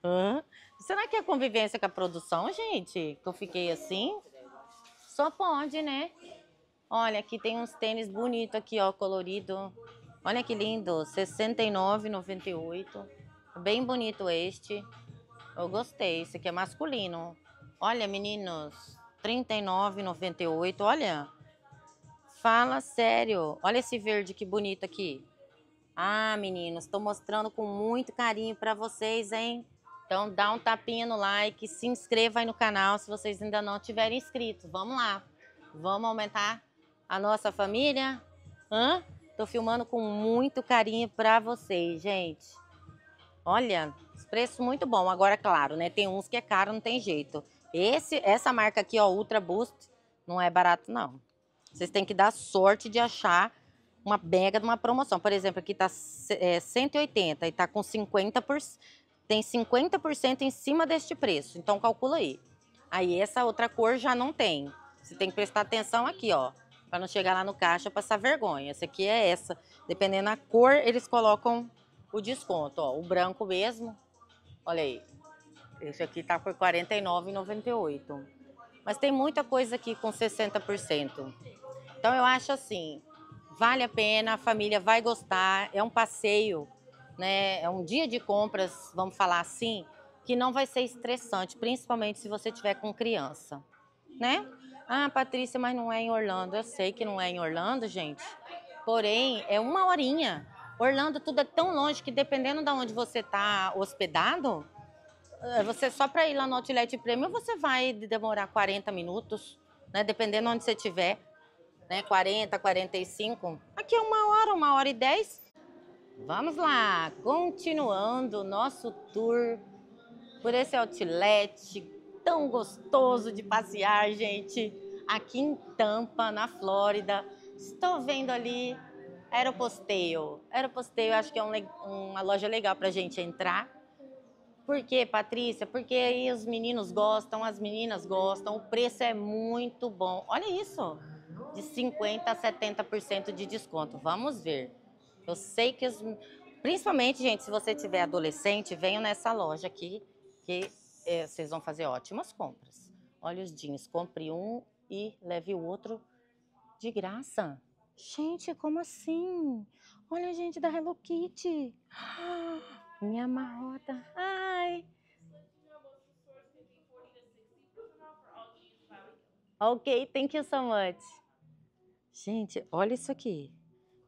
Hã? Será que é convivência com a produção, gente? Que eu fiquei assim? Só pode, né? Olha, aqui tem uns tênis bonitos aqui, ó, colorido. Olha que lindo, 69,98. Bem bonito este. Eu gostei, esse aqui é masculino. Olha, meninos, R$ 39,98. Olha, fala sério. Olha esse verde que bonito aqui. Ah, meninos, estou mostrando com muito carinho para vocês, hein? Então dá um tapinha no like, se inscreva aí no canal se vocês ainda não tiverem inscrito. Vamos lá, vamos aumentar a nossa família? Hã? Tô filmando com muito carinho para vocês, gente. Olha, preço muito bom. Agora, claro, né? Tem uns que é caro, não tem jeito. Esse, essa marca aqui, ó, Ultra Boost, não é barato, não. Vocês têm que dar sorte de achar uma mega de uma promoção. Por exemplo, aqui tá é, 180 e tá com 50%, por, tem 50% em cima deste preço. Então calcula aí. Aí essa outra cor já não tem. Você tem que prestar atenção aqui, ó, para não chegar lá no caixa passar vergonha. Essa aqui é essa. Dependendo da cor, eles colocam o desconto, ó, o branco mesmo. Olha aí, esse aqui tá por R$ 49,98. Mas tem muita coisa aqui com 60%. Então eu acho assim, vale a pena, a família vai gostar, é um passeio, né? É um dia de compras, vamos falar assim, que não vai ser estressante, principalmente se você tiver com criança, né? Ah, Patrícia, mas não é em Orlando. Eu sei que não é em Orlando, gente. Porém, é uma horinha. Orlando tudo é tão longe que dependendo de onde você está hospedado, é, você só para ir lá no Outlet Premium, você vai demorar 40 minutos, né? Dependendo onde você estiver, né? 40, 45. Aqui é uma hora, uma hora e dez. Vamos lá, continuando o nosso tour por esse outlet tão gostoso de passear, gente, aqui em Tampa, na Flórida. Estou vendo ali Aeroposteio. Aeroposteio acho que é um, uma loja legal para gente entrar por quê, Patrícia? Porque aí os meninos gostam, as meninas gostam, o preço é muito bom. Olha isso, de 50% a 70% de desconto. Vamos ver. Eu sei que, os... principalmente, gente, se você tiver adolescente, venham nessa loja aqui, que é, vocês vão fazer ótimas compras. Olha os jeans, compre um e leve o outro de graça. Gente, como assim? Olha gente da Hello Kitty. *gasps* Ah! Me amarrota. Ai. Ok, thank you so much. Gente, olha isso aqui.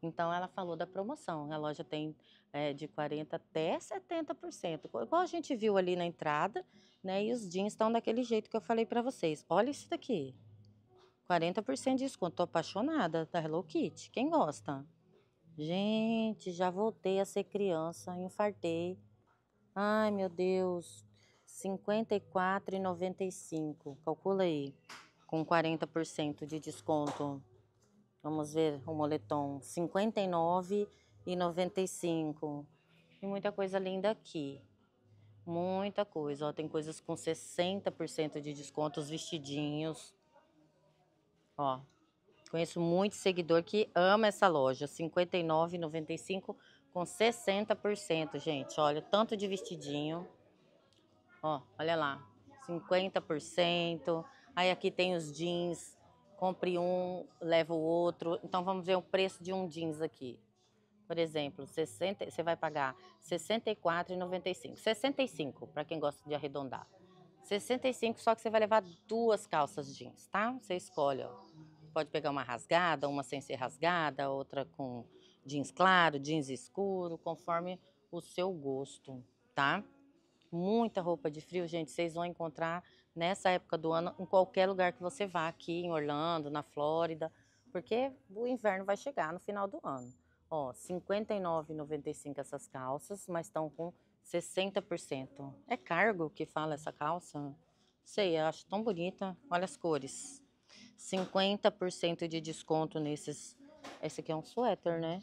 Então, ela falou da promoção. A loja tem é, de 40% até 70%. Igual a gente viu ali na entrada, né? E os jeans estão daquele jeito que eu falei para vocês. Olha isso daqui. 40% de desconto. Tô apaixonada da tá Hello Kitty. Quem gosta? Gente, já voltei a ser criança, infartei. Ai, meu Deus. 54,95. Calcula aí. Com 40% de desconto. Vamos ver o moletom. 59,95. E muita coisa linda aqui. Muita coisa. Ó, tem coisas com 60% de desconto, os vestidinhos. Ó, Conheço muito seguidor que ama essa loja. R$ 59,95 com 60%, gente. Olha, tanto de vestidinho. Ó, olha lá. 50%. Aí aqui tem os jeans. Compre um, leva o outro. Então vamos ver o preço de um jeans aqui. Por exemplo, 60, você vai pagar R$ 64,95. 65, para quem gosta de arredondar. 65, só que você vai levar duas calças jeans, tá? Você escolhe, ó pode pegar uma rasgada, uma sem ser rasgada, outra com jeans claro, jeans escuro, conforme o seu gosto, tá? Muita roupa de frio, gente, vocês vão encontrar nessa época do ano em qualquer lugar que você vá, aqui em Orlando, na Flórida, porque o inverno vai chegar no final do ano. Ó, 59,95 essas calças, mas estão com 60%. É cargo que fala essa calça? Sei, eu acho tão bonita. Olha as cores. 50% de desconto nesses. Esse aqui é um suéter, né?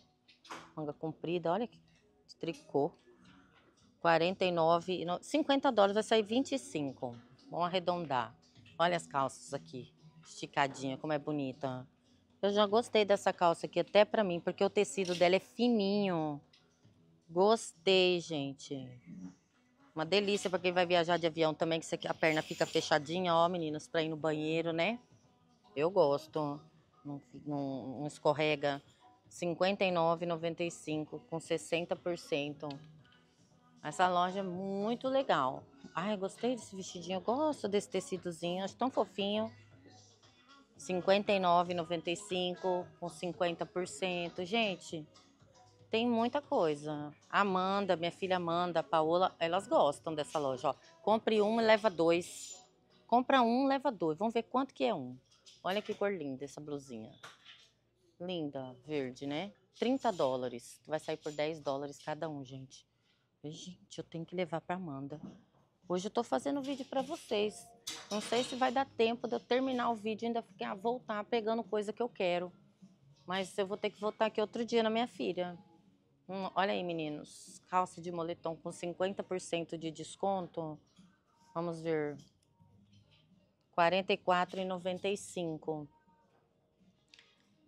Manga comprida, olha que tricô. 49, 50 dólares vai sair 25. Vamos arredondar. Olha as calças aqui, esticadinha, como é bonita. Eu já gostei dessa calça aqui, até pra mim, porque o tecido dela é fininho. Gostei, gente. Uma delícia pra quem vai viajar de avião também, que a perna fica fechadinha, ó, meninas, pra ir no banheiro, né? Eu gosto. Não, não, não escorrega. 59,95 com 60%. Essa loja é muito legal. Ai, gostei desse vestidinho. Eu gosto desse tecidozinho. Acho tão fofinho. 59,95 com 50%. Gente, tem muita coisa. Amanda, minha filha Amanda, Paola, elas gostam dessa loja. Ó. Compre um e leva dois. Compra um, leva dois. Vamos ver quanto que é um. Olha que cor linda essa blusinha. Linda, verde, né? 30 dólares. Vai sair por 10 dólares cada um, gente. Gente, eu tenho que levar pra Amanda. Hoje eu tô fazendo vídeo pra vocês. Não sei se vai dar tempo de eu terminar o vídeo e ainda ficar voltar pegando coisa que eu quero. Mas eu vou ter que voltar aqui outro dia na minha filha. Hum, olha aí, meninos. Calça de moletom com 50% de desconto. Vamos ver. 44,95,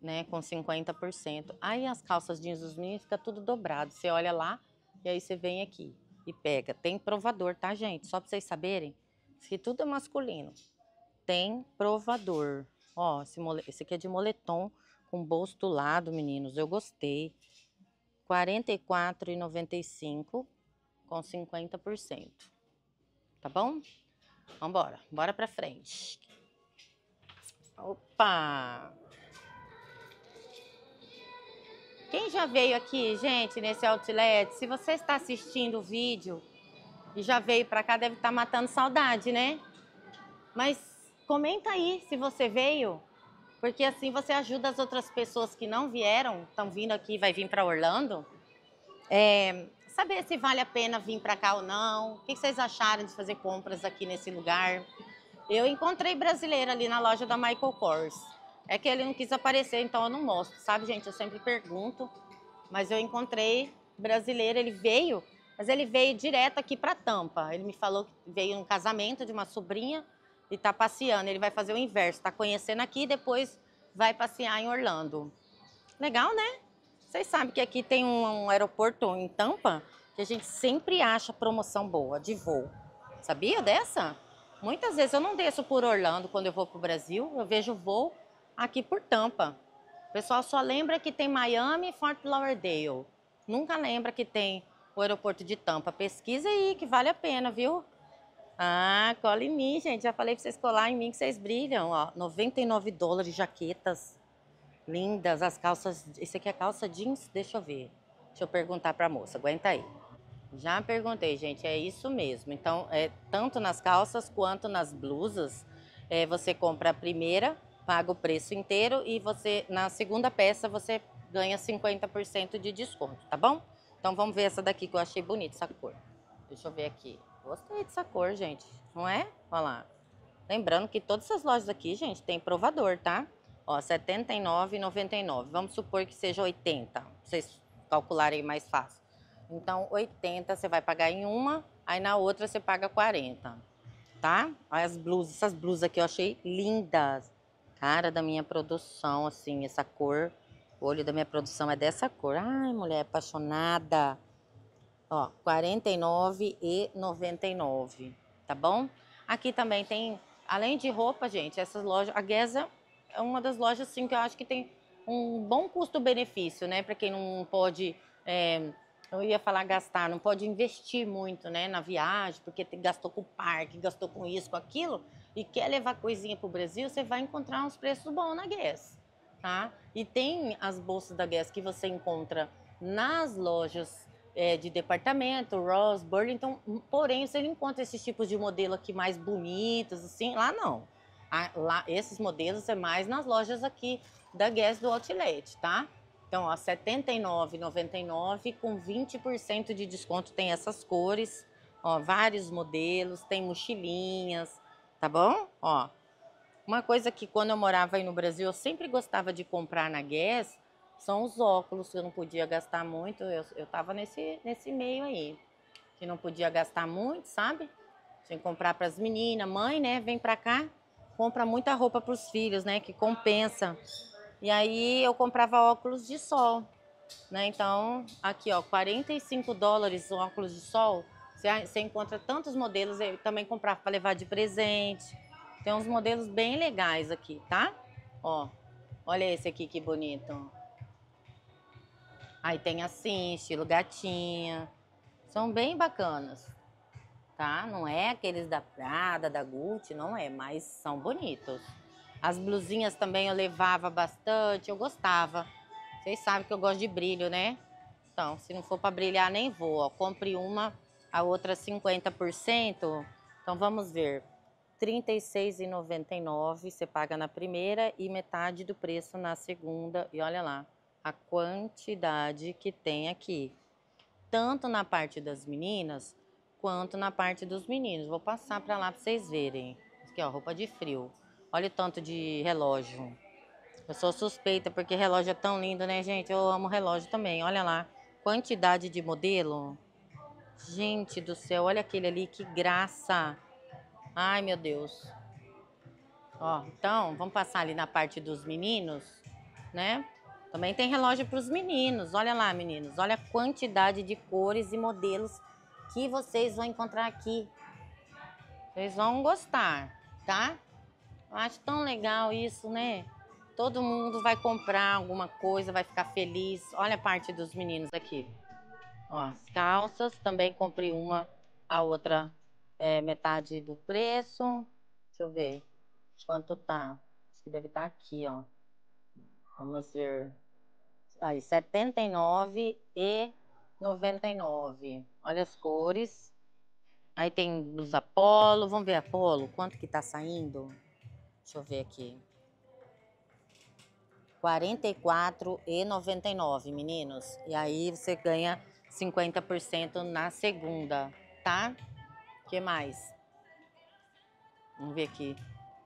né, com 50%. Aí as calças jeans dos meninos fica tudo dobrado. Você olha lá e aí você vem aqui e pega. Tem provador, tá, gente? Só para vocês saberem, se tudo é masculino, tem provador. Ó, esse, esse aqui é de moletom com bolso do lado, meninos. Eu gostei. e 44,95 com 50%. Tá bom? Vambora, bora pra frente. Opa! Quem já veio aqui, gente, nesse outlet, se você está assistindo o vídeo e já veio pra cá, deve estar tá matando saudade, né? Mas comenta aí se você veio, porque assim você ajuda as outras pessoas que não vieram, estão vindo aqui, vai vir para Orlando. É, saber se vale a pena vir para cá ou não. O que vocês acharam de fazer compras aqui nesse lugar? Eu encontrei brasileiro ali na loja da Michael Kors. É que ele não quis aparecer, então eu não mostro, sabe, gente? Eu sempre pergunto. Mas eu encontrei brasileiro, ele veio, mas ele veio direto aqui para Tampa. Ele me falou que veio um casamento de uma sobrinha e está passeando. Ele vai fazer o inverso, está conhecendo aqui e depois vai passear em Orlando. Legal, né? Vocês sabem que aqui tem um, um aeroporto em Tampa que a gente sempre acha promoção boa de voo. Sabia dessa? Muitas vezes eu não desço por Orlando quando eu vou para o Brasil, eu vejo voo aqui por Tampa. O pessoal só lembra que tem Miami e Fort Lauderdale. Nunca lembra que tem o aeroporto de Tampa. Pesquisa aí, que vale a pena, viu? Ah, cola em mim, gente. Já falei para vocês colar em mim que vocês brilham, ó. 99 dólares jaquetas. Lindas as calças. Isso aqui é calça jeans? Deixa eu ver. Deixa eu perguntar para a moça. Aguenta aí. Já perguntei, gente. É isso mesmo. Então, é tanto nas calças quanto nas blusas, é, você compra a primeira, paga o preço inteiro e você na segunda peça você ganha 50% de desconto, tá bom? Então vamos ver essa daqui que eu achei bonita essa cor. Deixa eu ver aqui. Gostei dessa cor, gente. Não é? Olha lá. Lembrando que todas essas lojas aqui, gente, tem provador, tá? Ó, 79,99. Vamos supor que seja 80. Pra vocês calcularem mais fácil. Então, 80 você vai pagar em uma, aí na outra você paga 40. Tá? Olha as blusas. Essas blusas aqui eu achei lindas. Cara da minha produção, assim, essa cor. O olho da minha produção é dessa cor. Ai, mulher apaixonada. Ó, R$ 49,99, tá bom? Aqui também tem, além de roupa, gente, essas lojas... A Guesa é uma das lojas assim, que eu acho que tem um bom custo-benefício, né? Para quem não pode. É, eu ia falar gastar, não pode investir muito, né, na viagem, porque gastou com o parque, gastou com isso, com aquilo, e quer levar coisinha para o Brasil, você vai encontrar uns preços bons na Guess, tá? E tem as bolsas da Guess que você encontra nas lojas é, de departamento, Ross, Burlington, porém você não encontra esses tipos de modelo aqui mais bonitos, assim, lá não a, lá, esses modelos é mais nas lojas aqui da Guess do Outlet, tá? Então, ó, R$ 79,99 com 20% de desconto tem essas cores, ó, vários modelos, tem mochilinhas, tá bom? Ó, uma coisa que quando eu morava aí no Brasil, eu sempre gostava de comprar na Guess, são os óculos, que eu não podia gastar muito, eu, eu tava nesse, nesse meio aí, que não podia gastar muito, sabe? Tinha que comprar para as meninas, mãe, né, vem pra cá, compra muita roupa para os filhos, né? Que compensa. E aí eu comprava óculos de sol, né? Então, aqui ó, 45 dólares um óculos de sol. Você, você encontra tantos modelos, eu também comprava para levar de presente. Tem uns modelos bem legais aqui, tá? Ó, olha esse aqui que bonito. Aí tem assim, estilo gatinha. São bem bacanas tá? Não é aqueles da Prada, da Gucci, não é, mas são bonitos. As blusinhas também eu levava bastante, eu gostava. Vocês sabem que eu gosto de brilho, né? Então, se não for para brilhar, nem vou. Ó. Compre uma, a outra 50%. Então, vamos ver. R$ 36,99 você paga na primeira e metade do preço na segunda. E olha lá a quantidade que tem aqui. Tanto na parte das meninas quanto na parte dos meninos. Vou passar para lá para vocês verem. Aqui, ó, roupa de frio. Olha o tanto de relógio. Eu sou suspeita porque relógio é tão lindo, né, gente? Eu amo relógio também. Olha lá, quantidade de modelo. Gente do céu, olha aquele ali, que graça. Ai, meu Deus. Ó, então, vamos passar ali na parte dos meninos, né? Também tem relógio para os meninos. Olha lá, meninos. Olha a quantidade de cores e modelos que vocês vão encontrar aqui. Vocês vão gostar, tá? Eu acho tão legal isso, né? Todo mundo vai comprar alguma coisa, vai ficar feliz. Olha a parte dos meninos aqui. Ó, as calças, também comprei uma, a outra é metade do preço. Deixa eu ver quanto tá. Acho que deve estar tá aqui, ó. Vamos ver. Aí, 79 e 99. Olha as cores. Aí tem os Apollo. Vamos ver Apollo, quanto que tá saindo? Deixa eu ver aqui. 44 e 99, meninos. E aí você ganha 50% na segunda, tá? O Que mais? Vamos ver aqui.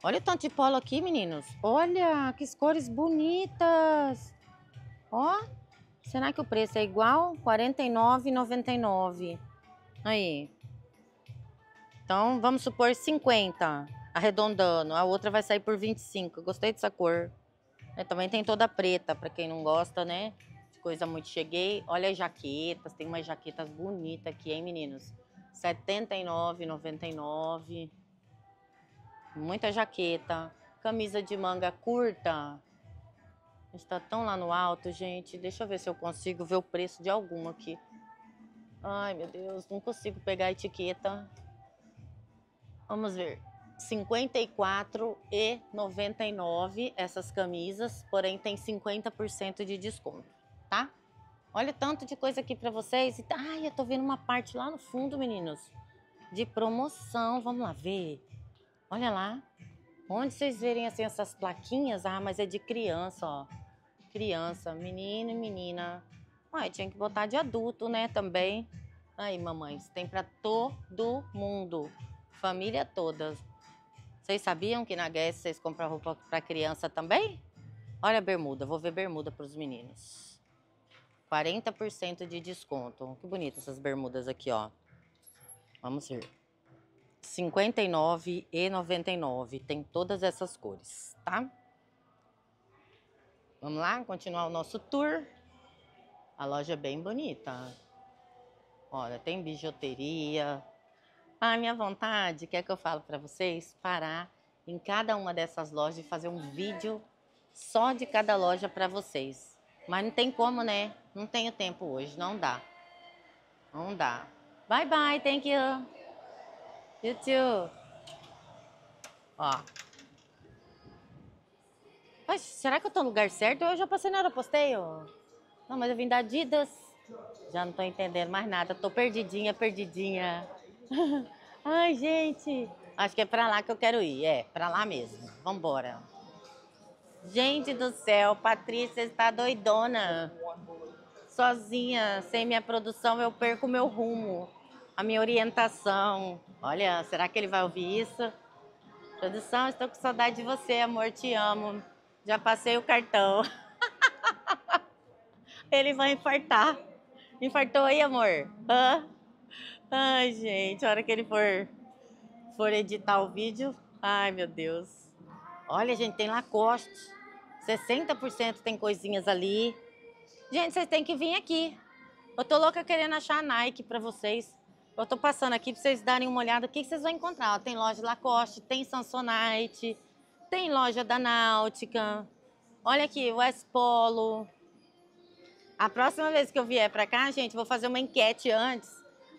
Olha o tanto de polo aqui, meninos. Olha, que cores bonitas. Ó. Será que o preço é igual? R$ 49,99. Aí. Então, vamos supor 50, arredondando. A outra vai sair por 25. Gostei dessa cor. É, também tem toda preta, para quem não gosta, né? Coisa muito cheguei. Olha as jaquetas, tem umas jaquetas bonitas aqui, hein, meninos? R$ 79,99. Muita jaqueta. Camisa de manga curta, a gente tá tão lá no alto, gente. Deixa eu ver se eu consigo ver o preço de alguma aqui. Ai, meu Deus, não consigo pegar a etiqueta. Vamos ver. e 54,99 essas camisas, porém tem 50% de desconto, tá? Olha tanto de coisa aqui para vocês. Tá, ai, eu tô vendo uma parte lá no fundo, meninos, de promoção. Vamos lá ver. Olha lá. Onde vocês verem assim essas plaquinhas, ah, mas é de criança, ó. Criança, menino e menina. Ué, tinha que botar de adulto, né, também. Aí, mamães, tem para todo mundo, família toda. Vocês sabiam que na Guess vocês compram roupa para criança também? Olha a bermuda, vou ver bermuda para os meninos. 40% de desconto. Que bonitas essas bermudas aqui, ó. Vamos ver. 59 e 99. Tem todas essas cores, tá? Vamos lá, continuar o nosso tour. A loja é bem bonita. Olha, tem bijuteria. A minha vontade, quer que eu falo para vocês, parar em cada uma dessas lojas e fazer um vídeo só de cada loja para vocês. Mas não tem como, né? Não tenho tempo hoje, não dá. Não dá. Bye bye, thank you. YouTube, Ó. Mas será que eu tô no lugar certo? Eu já passei na hora, posteio. Não, mas eu vim da Adidas. Já não tô entendendo mais nada. Tô perdidinha, perdidinha. *laughs* Ai, gente. Acho que é pra lá que eu quero ir. É, pra lá mesmo. Vambora. Gente do céu, Patrícia está doidona. Sozinha, sem minha produção, eu perco meu rumo a minha orientação. Olha, será que ele vai ouvir isso? Produção, estou com saudade de você, amor, te amo. Já passei o cartão. *laughs* ele vai infartar. Infartou aí, amor? Hã? Ai, gente, a hora que ele for, for editar o vídeo. Ai, meu Deus. Olha, gente, tem Lacoste. 60% tem coisinhas ali. Gente, vocês têm que vir aqui. Eu tô louca querendo achar a Nike pra vocês. Eu estou passando aqui para vocês darem uma olhada o que, vocês vão encontrar. Ó, tem loja Lacoste, tem Samsonite, tem loja da Náutica. Olha aqui, West Polo. A próxima vez que eu vier para cá, gente, vou fazer uma enquete antes.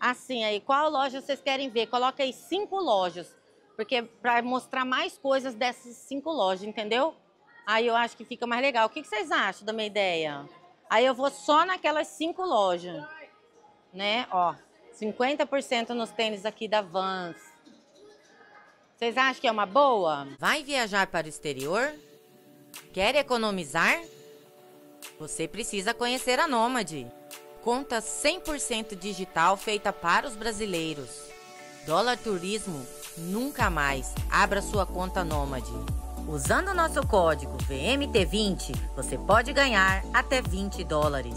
Assim aí, qual loja vocês querem ver? Coloca aí cinco lojas, porque para mostrar mais coisas dessas cinco lojas, entendeu? Aí eu acho que fica mais legal. O que vocês acham da minha ideia? Aí eu vou só naquelas cinco lojas, né? Ó. 50% nos tênis aqui da Vans. Vocês acham que é uma boa? Vai viajar para o exterior? Quer economizar? Você precisa conhecer a Nômade. Conta 100% digital feita para os brasileiros. Dólar Turismo nunca mais. Abra sua conta Nômade. Usando nosso código VMT20, você pode ganhar até 20 dólares.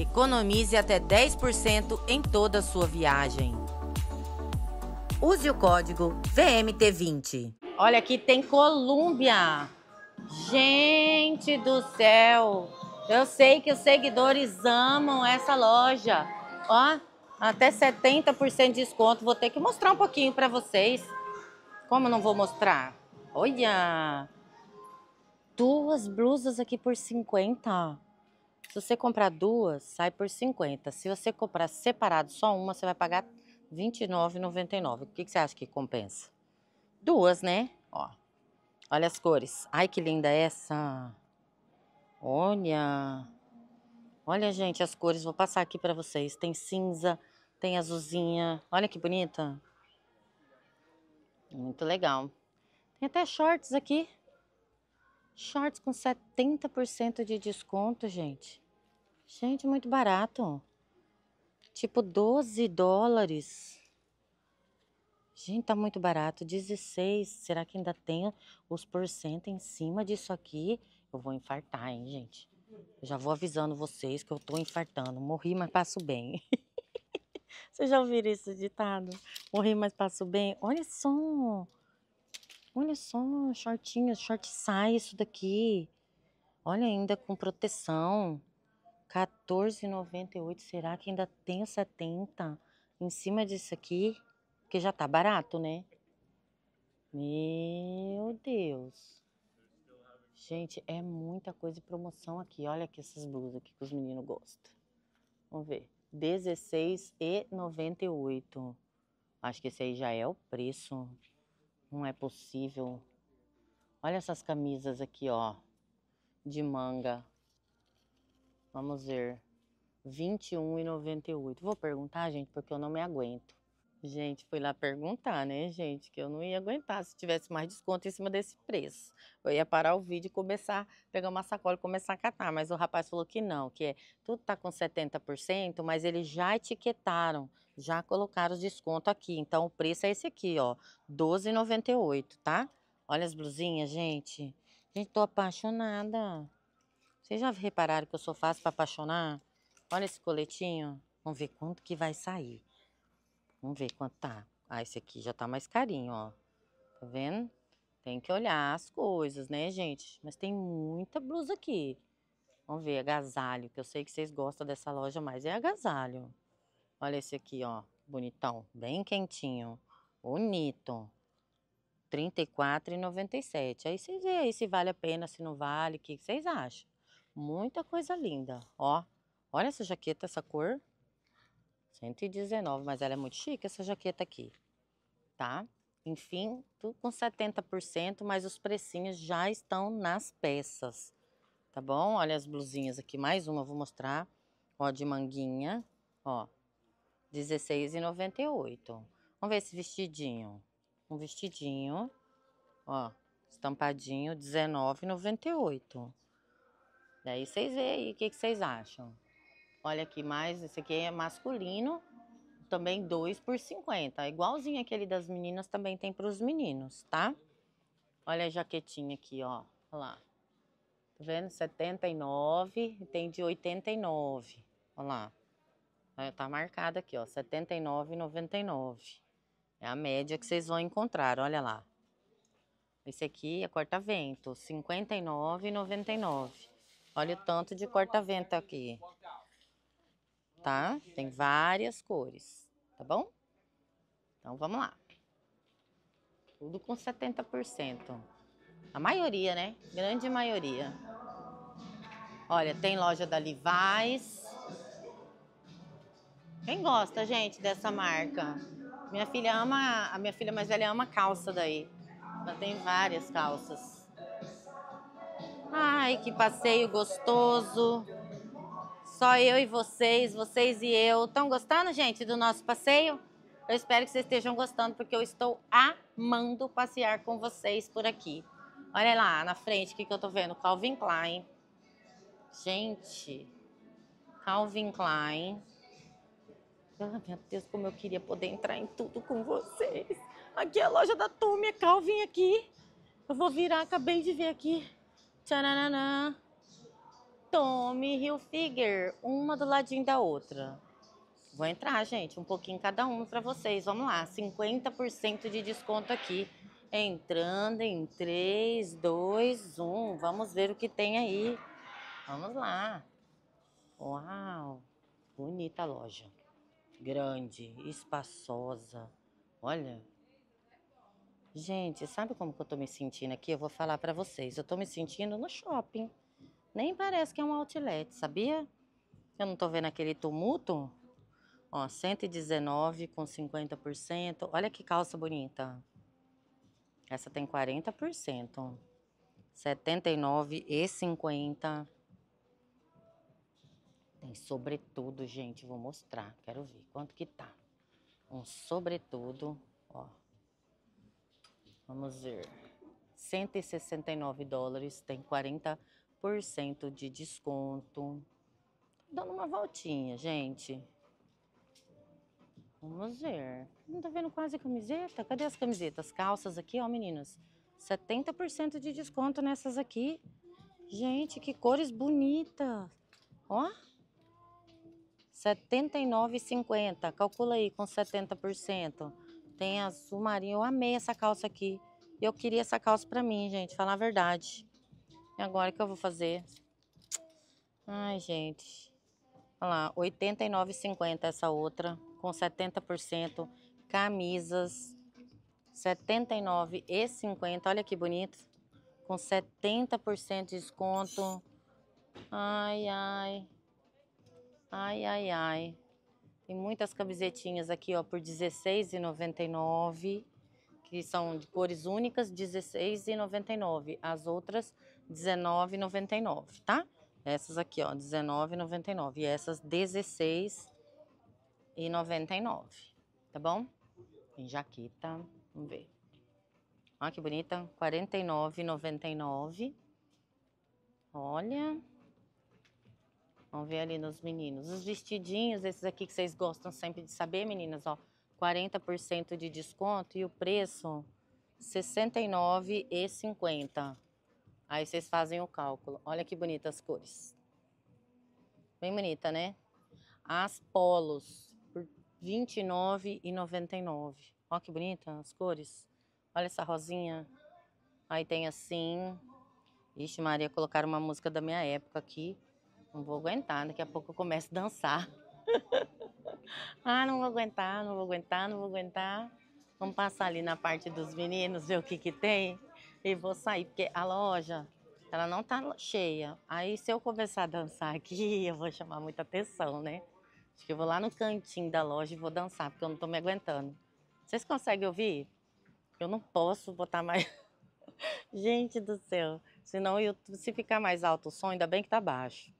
Economize até 10% em toda a sua viagem. Use o código VMT20. Olha, aqui tem Colômbia. Gente do céu! Eu sei que os seguidores amam essa loja. Ó, até 70% de desconto. Vou ter que mostrar um pouquinho para vocês. Como não vou mostrar? Olha! Duas blusas aqui por 50. Se você comprar duas, sai por 50. Se você comprar separado só uma, você vai pagar R$ 29,99. O que, que, você acha que compensa? Duas, né? Ó. Olha as cores. Ai, que linda essa. Olha. Olha, gente, as cores. Vou passar aqui para vocês. Tem cinza, tem azulzinha. Olha que bonita. Muito legal. Tem até shorts aqui. Shorts com 70% de desconto, gente. Gente, muito barato. Tipo 12 dólares. Gente, tá muito barato. 16. Será que ainda tem os porcento em cima disso aqui? Eu vou infartar, hein, gente? Eu já vou avisando vocês que eu tô infartando. Morri, mas passo bem. *laughs* Vocês já ouviram esse ditado? Morri, mas passo bem? Olha só! Olha só, shortinho, short sai isso daqui. Olha ainda com proteção. R$14,98. Será que ainda tem 70 em cima disso aqui? Porque já tá barato, né? Meu Deus. Gente, é muita coisa de promoção aqui. Olha aqui essas blusas aqui que os meninos gostam. Vamos ver. R$16,98. Acho que esse aí já é o preço. Não é possível. Olha essas camisas aqui, ó. De manga. Vamos ver. R$ 21,98. Vou perguntar, gente, porque eu não me aguento. Gente, fui lá perguntar, né, gente, que eu não ia aguentar se tivesse mais desconto em cima desse preço. Eu ia parar o vídeo e começar, pegar uma sacola e começar a catar, mas o rapaz falou que não, que é, tudo tá com 70%, mas eles já etiquetaram, já colocaram o desconto aqui, então o preço é esse aqui, ó, R$12,98, tá? Olha as blusinhas, gente. Gente, tô apaixonada. Vocês já repararam que eu sou fácil para apaixonar? Olha esse coletinho. Vamos ver quanto que vai sair. Vamos ver quanto tá. Ah, esse aqui já tá mais carinho, ó. Tá vendo? Tem que olhar as coisas, né, gente? Mas tem muita blusa aqui. Vamos ver, agasalho, que eu sei que vocês gostam dessa loja mas É agasalho. Olha esse aqui, ó. Bonitão. Bem quentinho. Bonito. R$ 34,97. Aí vocês veem aí se vale a pena, se não vale, o que vocês acham. Muita coisa linda, ó. Olha essa jaqueta, essa cor. 119, mas ela é muito chique essa jaqueta aqui, tá? Enfim, tudo com 70%, mas os precinhos já estão nas peças, tá bom? Olha as blusinhas aqui, mais uma, vou mostrar, ó, de manguinha, ó, R$16,98. Vamos ver esse vestidinho, um vestidinho, ó, estampadinho, R$19,98. Daí vocês veem aí o que, que vocês acham. Olha aqui mais, esse aqui é masculino, também 2 por 50. Igualzinho aquele das meninas, também tem para os meninos, tá? Olha a jaquetinha aqui, ó. Olha lá. Tá vendo? 79 e tem de 89. Olha lá. Tá marcado aqui, ó. 79,99. É a média que vocês vão encontrar, olha lá. Esse aqui é corta-vento, 59,99. Olha o tanto de corta-vento aqui tá? Tem várias cores, tá bom? Então vamos lá. Tudo com 70%. A maioria, né? Grande maioria. Olha, tem loja da Livais. Quem gosta, gente, dessa marca? Minha filha ama, a minha filha mais velha ama calça daí. Ela tem várias calças. Ai, que passeio gostoso. Só eu e vocês, vocês e eu. Estão gostando, gente, do nosso passeio? Eu espero que vocês estejam gostando, porque eu estou amando passear com vocês por aqui. Olha lá na frente o que, que eu tô vendo. Calvin Klein. Gente, Calvin Klein. Ah, meu Deus, como eu queria poder entrar em tudo com vocês. Aqui é a loja da Tommy, é Calvin aqui. Eu vou virar, acabei de ver aqui. Tchananã. Tommy Hilfiger, uma do ladinho da outra. Vou entrar, gente, um pouquinho cada uma para vocês. Vamos lá, 50% de desconto aqui. Entrando em 3, 2, 1. Vamos ver o que tem aí. Vamos lá. Uau, bonita a loja. Grande, espaçosa. Olha, Gente, sabe como que eu tô me sentindo aqui? Eu vou falar para vocês. Eu tô me sentindo no shopping. Nem parece que é um outlet, sabia? Eu não tô vendo aquele tumulto. Ó, 119 com 50%. Olha que calça bonita. Essa tem 40%. 79 e 50. Tem sobretudo, gente, vou mostrar. Quero ver quanto que tá. Um sobretudo, ó. Vamos ver. 169 dólares, tem 40 10% de desconto. Dando uma voltinha, gente. Vamos ver. Não tá vendo quase camiseta? Cadê as camisetas? Calças aqui, ó, meninas. 70% de desconto nessas aqui. Gente, que cores bonitas. Ó. 79,50. Calcula aí com 70%. Tem azul marinho. Eu amei essa calça aqui. Eu queria essa calça pra mim, gente. Falar a verdade. E agora o que eu vou fazer? Ai, gente. Olha lá, R$ 89,50 essa outra, com 70%. Camisas, R$ 79,50. Olha que bonito. Com 70% de desconto. Ai, ai. Ai, ai, ai. Tem muitas camisetinhas aqui, ó, por 16,99, que são de cores únicas, 16,99. As outras, 19,99, tá? Essas aqui, ó, 19,99 e essas 16,99, tá bom? Em jaqueta, vamos ver. Olha que bonita, 49,99. Olha. Vamos ver ali nos meninos. Os vestidinhos, esses aqui que vocês gostam sempre de saber, meninas, ó. 40% de desconto e o preço R$ 69,50. Aí vocês fazem o cálculo. Olha que bonitas as cores. Bem bonita, né? As polos por R$ 29,99. Olha que bonita as cores. Olha essa rosinha. Aí tem assim. Ixi, Maria, colocaram uma música da minha época aqui. Não vou aguentar, daqui a pouco eu começo a dançar. *laughs* ah, não vou aguentar, não vou aguentar, não vou aguentar. Vamos passar ali na parte dos meninos, ver o que que tem e vou sair, porque a loja ela não tá cheia. Aí se eu começar a dançar aqui, *laughs* eu vou chamar muita atenção, né? Acho que eu vou lá no cantinho da loja e vou dançar, porque eu não tô me aguentando. Vocês conseguem ouvir? Eu não posso botar mais. *laughs* Gente do céu, senão o YouTube, se ficar mais alto o som, ainda bem que tá baixo.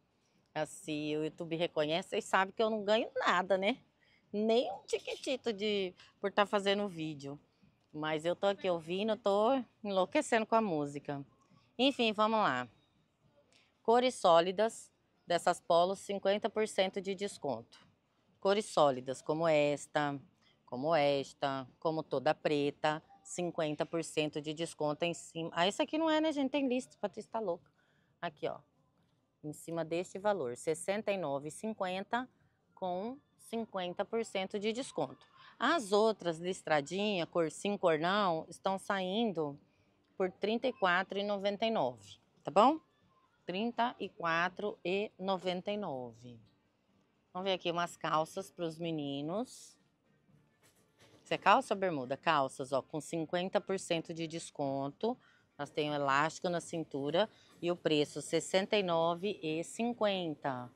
Assim, o YouTube reconhece e sabe que eu não ganho nada, né? Nem um tiquitito de por estar tá fazendo vídeo. Mas eu tô aqui ouvindo, tô enlouquecendo com a música. Enfim, vamos lá. Cores sólidas dessas polos, 50% de desconto. Cores sólidas como esta, como esta, como toda preta, 50% de desconto em cima. Ah, esse aqui não é, né, gente? Tem lista, Patrícia tá louca. Aqui, ó. Em cima deste valor, R$ 69,50 com 50% de desconto. As outras, listradinha, cor sim, cor não, estão saindo por R$ 34,99, tá bom? R$ 34,99. Vamos ver aqui umas calças para os meninos. Você é calça ou bermuda? Calças, ó, com 50% de desconto. Nós temos elástico na cintura e o preço R$ 69,50.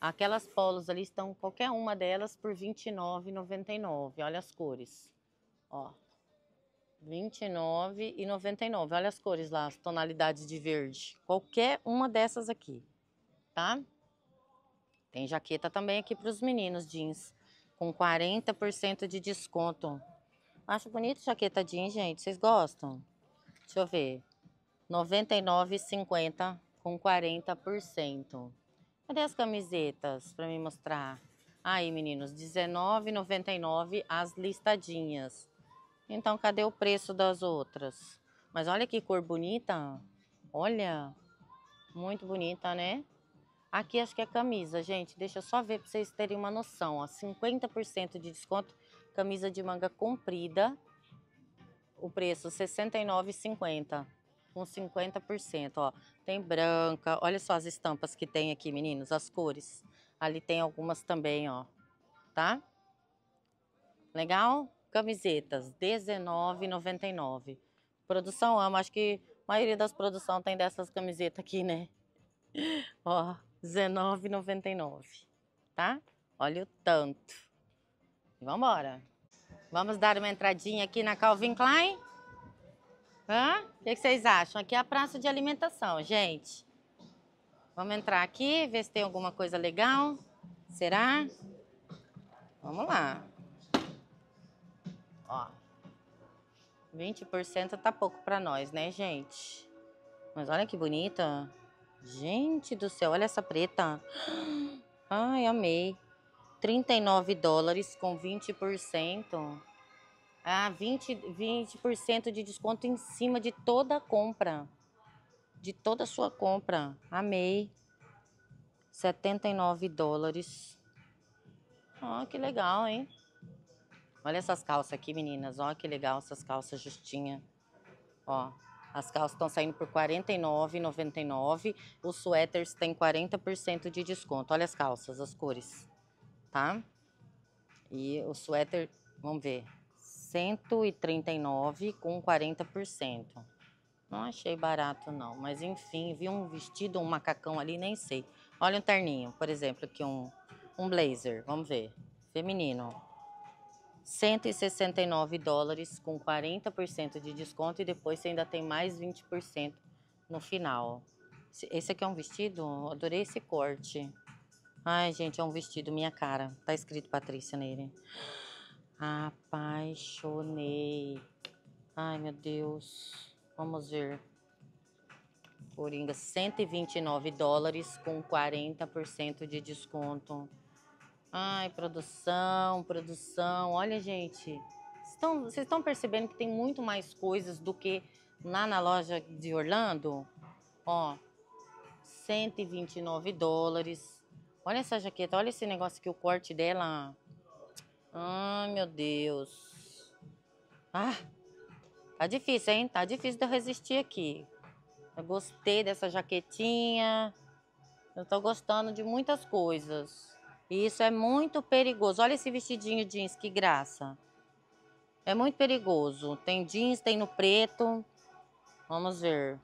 Aquelas polos ali estão, qualquer uma delas, por R$29,99. Olha as cores. Ó. R$29,99. Olha as cores lá, as tonalidades de verde. Qualquer uma dessas aqui, tá? Tem jaqueta também aqui para os meninos jeans. Com 40% de desconto. Acho bonito jaqueta jeans, gente. Vocês gostam? Deixa eu ver. R$99,50 com 40%. Cadê as camisetas para me mostrar? Aí, meninos, R$19,99 as listadinhas. Então, cadê o preço das outras? Mas olha que cor bonita. Olha, muito bonita, né? Aqui acho que é camisa, gente. Deixa eu só ver para vocês terem uma noção. Ó, 50% de desconto, camisa de manga comprida. O preço R$69,50. 69,50, com 50%. Ó tem branca. Olha só as estampas que tem aqui, meninos, as cores. Ali tem algumas também, ó. Tá? Legal? Camisetas, R$19,99. Produção ama, acho que a maioria das produções tem dessas camisetas aqui, né? *laughs* Ó, R$19,99. Tá? Olha o tanto. Vamos embora. Vamos dar uma entradinha aqui na Calvin Klein. Hã? O que, vocês acham? Aqui é a praça de alimentação, gente. Vamos entrar aqui, ver se tem alguma coisa legal. Será? Vamos lá. Ó. 20% tá pouco para nós, né, gente? Mas olha que bonita. Gente do céu, olha essa preta. Ai, amei. 39 dólares com 20% a 20%, 20 de desconto em cima de toda a compra. De toda a sua compra. Amei. 79 dólares. Ó, que legal, hein? Olha essas calças aqui, meninas. Ó, que legal essas calças justinha. Ó, as calças estão saindo por R$ 49,99. Os suéteres têm 40% de desconto. Olha as calças, as cores, tá? E o suéter, vamos ver, 139 com 40%. Não achei barato não, mas enfim, vi um vestido, um macacão ali, nem sei. Olha um terninho, por exemplo, aqui um, um blazer, vamos ver, feminino. 169 dólares com 40% de desconto e depois você ainda tem mais 20% no final. Esse aqui é um vestido, adorei esse corte. Ai, gente, é um vestido minha cara. Tá escrito Patrícia nele. Apaixonei. Ai, meu Deus. Vamos ver. Coringa, 129 dólares com 40% de desconto. Ai, produção, produção. Olha, gente. Estão, vocês estão percebendo que tem muito mais coisas do que lá na loja de Orlando? Ó, 129 dólares. Olha essa jaqueta, olha esse negócio que o corte dela Ai, meu Deus. Ah, tá difícil, hein? Tá difícil de eu resistir aqui. Eu gostei dessa jaquetinha. Eu tô gostando de muitas coisas. E isso é muito perigoso. Olha esse vestidinho jeans, que graça. É muito perigoso. Tem jeans, tem no preto. Vamos ver.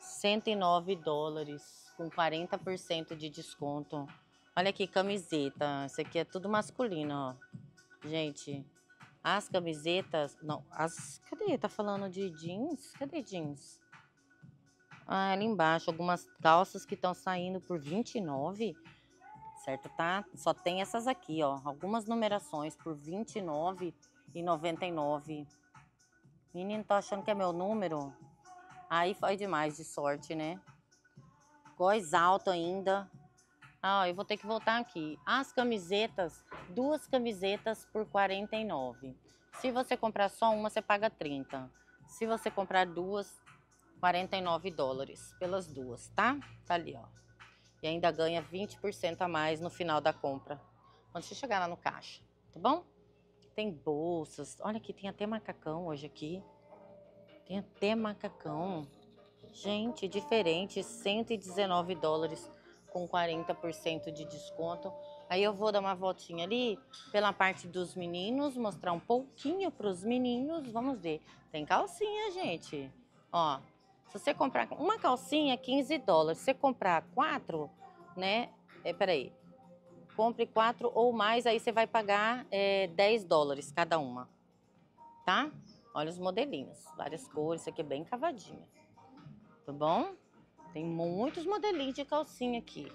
109 dólares com 40% de desconto. Olha aqui, camiseta. Isso aqui é tudo masculino, ó. Gente, as camisetas. Não, as. Cadê? Tá falando de jeans? Cadê jeans? Ah, ali embaixo, algumas calças que estão saindo por 29, certo? Tá? Só tem essas aqui, ó. Algumas numerações por 29 e Menino, tá achando que é meu número? Aí foi demais de sorte, né? Góis alto ainda. Ah, eu vou ter que voltar aqui. As camisetas, duas camisetas por R$ 49. Se você comprar só uma, você paga 30. Se você comprar duas, 49 dólares pelas duas, tá? Tá ali, ó. E ainda ganha 20% a mais no final da compra. Quando você chegar lá no caixa, tá bom? Tem bolsas. Olha aqui, tem até macacão hoje aqui. Tem até macacão. Gente, diferente, 119 dólares com 40% de desconto. Aí eu vou dar uma voltinha ali pela parte dos meninos, mostrar um pouquinho para os meninos. Vamos ver. Tem calcinha, gente. Ó, se você comprar uma calcinha, 15 dólares. Se você comprar quatro, né? É, peraí. Compre quatro ou mais, aí você vai pagar é, 10 dólares cada uma. Tá? Olha os modelinhos, várias cores. Isso aqui é bem cavadinho. Tá bom? Tem muitos modelinhos de calcinha aqui.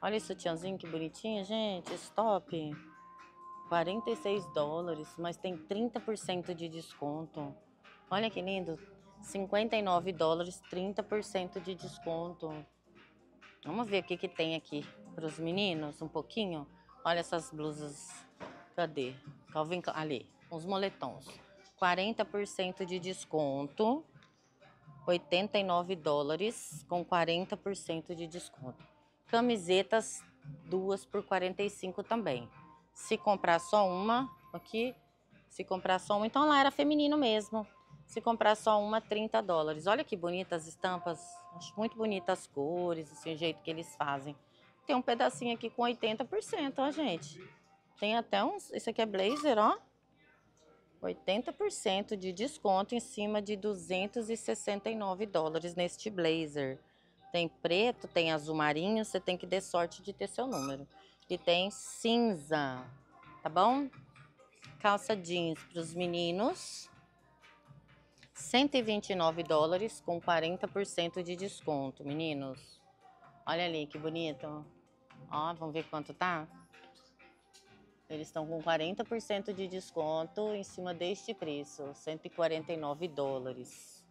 Olha esse sutiãzinho que bonitinho, gente. Stop. 46 dólares, mas tem 30% de desconto. Olha que lindo. 59 dólares, 30% de desconto. Vamos ver o que, que tem aqui para os meninos, um pouquinho. Olha essas blusas. Cadê? Calvin Ali. Uns moletons. 40% de desconto. 89 dólares com 40% de desconto. Camisetas duas por 45 também. Se comprar só uma, aqui, se comprar só uma, então lá era feminino mesmo. Se comprar só uma, 30 dólares. Olha que bonitas as estampas, acho muito bonitas as cores, assim, o jeito que eles fazem. Tem um pedacinho aqui com 80%, ó, gente. Tem até uns, isso aqui é blazer, ó. 80% de desconto em cima de 269 dólares neste blazer. Tem preto, tem azul marinho, você tem que ter sorte de ter seu número. E tem cinza, tá bom? Calça jeans para os meninos. 129 dólares com 40% de desconto, meninos. Olha ali que bonito. Ó, vamos ver quanto tá? Eles estão com 40% de desconto em cima deste preço, 149 dólares.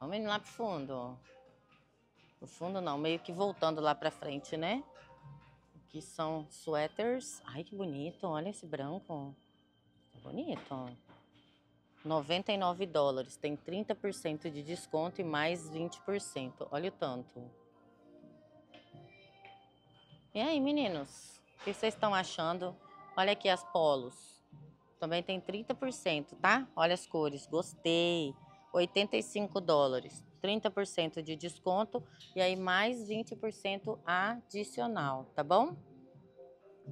Vamos indo lá pro fundo. Pro fundo não, meio que voltando lá pra frente, né? Aqui são sweaters. Ai, que bonito, olha esse branco. Tá bonito. 99 dólares, tem 30% de desconto e mais 20%. Olha o tanto. E aí, meninos? O que vocês estão achando? Olha aqui as polos. Também tem 30%, tá? Olha as cores. Gostei. 85 dólares. 30% de desconto e aí mais 20% adicional, tá bom?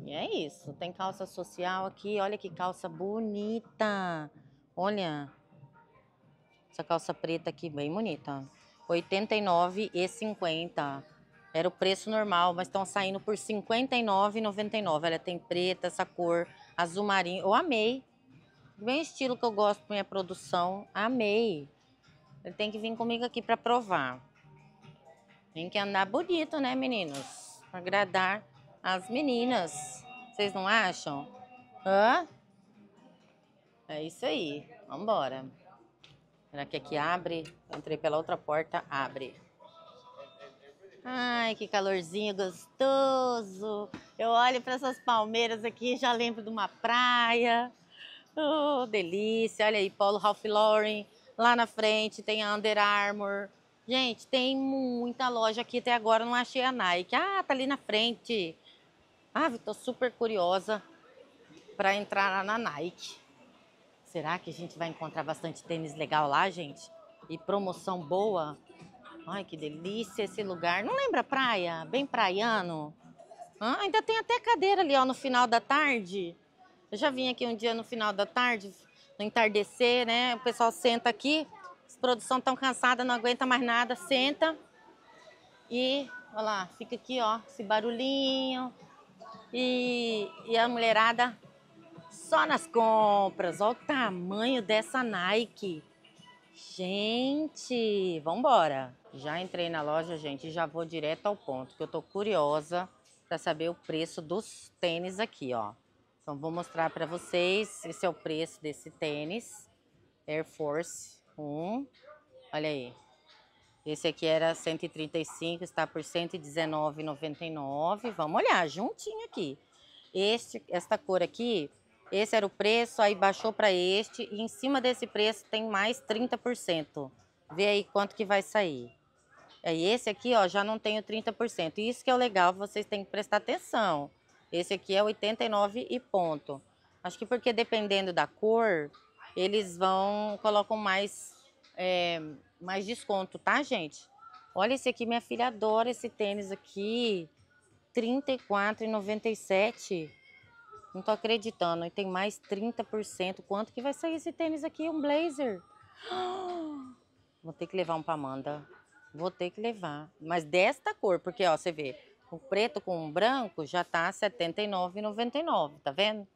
E é isso. Tem calça social aqui. Olha que calça bonita. Olha. Essa calça preta aqui, bem bonita. R$ 89,50. Era o preço normal, mas estão saindo por R$ 59,99. Ela tem preta, essa cor, azul marinho. Eu amei. Bem estilo que eu gosto minha produção. Amei. Ele tem que vir comigo aqui para provar. Tem que andar bonito, né, meninos? Pra agradar as meninas. Vocês não acham? Hã? É isso aí. Vamos embora. Será que aqui abre? entrei pela outra porta, abre. Ai, que calorzinho gostoso. Eu olho para essas palmeiras aqui já lembro de uma praia. Oh, delícia. Olha aí, Polo Ralph Lauren. Lá na frente tem a Under Armour. Gente, tem muita loja aqui. Até agora não achei a Nike. Ah, tá ali na frente. Ah, tô super curiosa para entrar lá na Nike. Será que a gente vai encontrar bastante tênis legal lá, gente? E promoção boa? Ai, que delícia esse lugar. Não lembra praia? Bem praiano. Ah, ainda tem até cadeira ali, ó, no final da tarde. Eu já vim aqui um dia no final da tarde, no entardecer, né? O pessoal senta aqui, as produção tão cansada, não aguenta mais nada, senta. E, olha lá, fica aqui, ó, esse barulhinho. E, e a mulherada só nas compras. Olha o tamanho dessa Nike. Gente, vambora. Já entrei na loja, gente, e já vou direto ao ponto, que eu tô curiosa para saber o preço dos tênis aqui, ó. Então vou mostrar para vocês, esse é o preço desse tênis, Air Force 1, olha aí. Esse aqui era 135, está por 119,99. Vamos olhar juntinho aqui. Este, esta cor aqui, esse era o preço, aí baixou para este e em cima desse preço tem mais 30%. Vê aí quanto que vai sair. É, esse aqui, ó, já não tenho 30%. Isso que é o legal, vocês têm que prestar atenção. Esse aqui é 89 e ponto. Acho que porque dependendo da cor, eles vão, colocam mais, é, mais desconto, tá, gente? Olha esse aqui, minha filha adora esse tênis aqui. R$ 34,97. Não tô acreditando. E tem mais 30%. Quanto que vai sair esse tênis aqui? Um blazer. *gasps* Vou ter que levar um pra Amanda. Vou ter que levar. Mas desta cor, porque ó, você vê, o preto com o branco já tá R$ 79,99, tá vendo?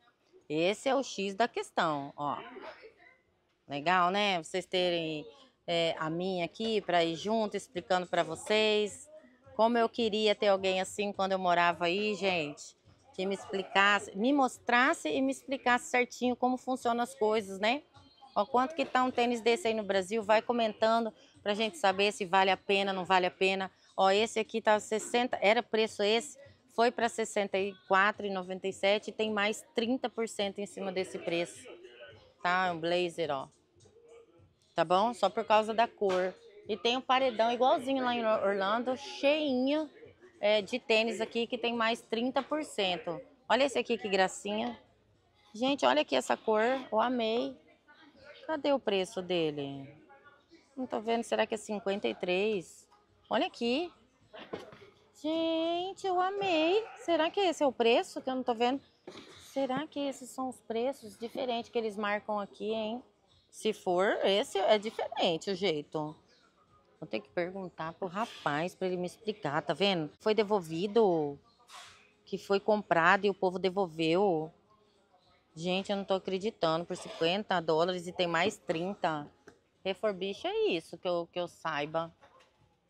Esse é o X da questão, ó. Legal, né? Vocês terem é, a minha aqui para ir junto, explicando para vocês. Como eu queria ter alguém assim quando eu morava aí, gente. Que me explicasse, me mostrasse e me explicasse certinho como funcionam as coisas, né? Ó, quanto que tá um tênis desse aí no Brasil? Vai comentando para a gente saber se vale a pena, não vale a pena. Ó, esse aqui tá 60, era preço esse, foi para 64,97 e tem mais 30% em cima desse preço. Tá? É um blazer, ó. Tá bom? Só por causa da cor. E tem um paredão igualzinho lá em Orlando, cheinho é, de tênis aqui que tem mais 30%. Olha esse aqui que gracinha. Gente, olha aqui essa cor, eu amei. Cadê o preço dele? Não tô vendo, será que é 53? Olha aqui. Gente, eu amei. Será que esse é o preço que eu não tô vendo? Será que esses são os preços diferentes que eles marcam aqui, hein? Se for, esse é diferente o jeito. Vou ter que perguntar pro rapaz para ele me explicar, tá vendo? Foi devolvido, que foi comprado e o povo devolveu. Gente, eu não tô acreditando por 50 dólares e tem mais 30. Reforbicha é isso que eu, que eu saiba.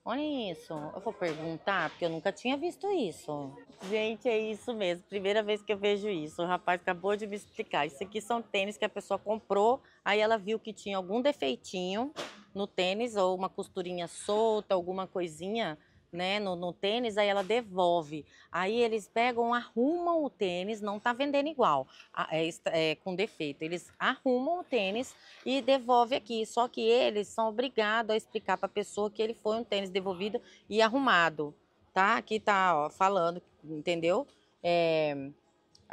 Olha isso, eu vou perguntar, porque eu nunca tinha visto isso. Gente, é isso mesmo, primeira vez que eu vejo isso. O rapaz acabou de me explicar. Isso aqui são tênis que a pessoa comprou, aí ela viu que tinha algum defeitinho no tênis, ou uma costurinha solta, alguma coisinha né, no, no, tênis, aí ela devolve. Aí eles pegam, arrumam o tênis, não tá vendendo igual, é, é, com defeito. Eles arrumam o tênis e devolve aqui. Só que eles são obrigados a explicar para a pessoa que ele foi um tênis devolvido e arrumado, tá? Aqui tá ó, falando, entendeu? É,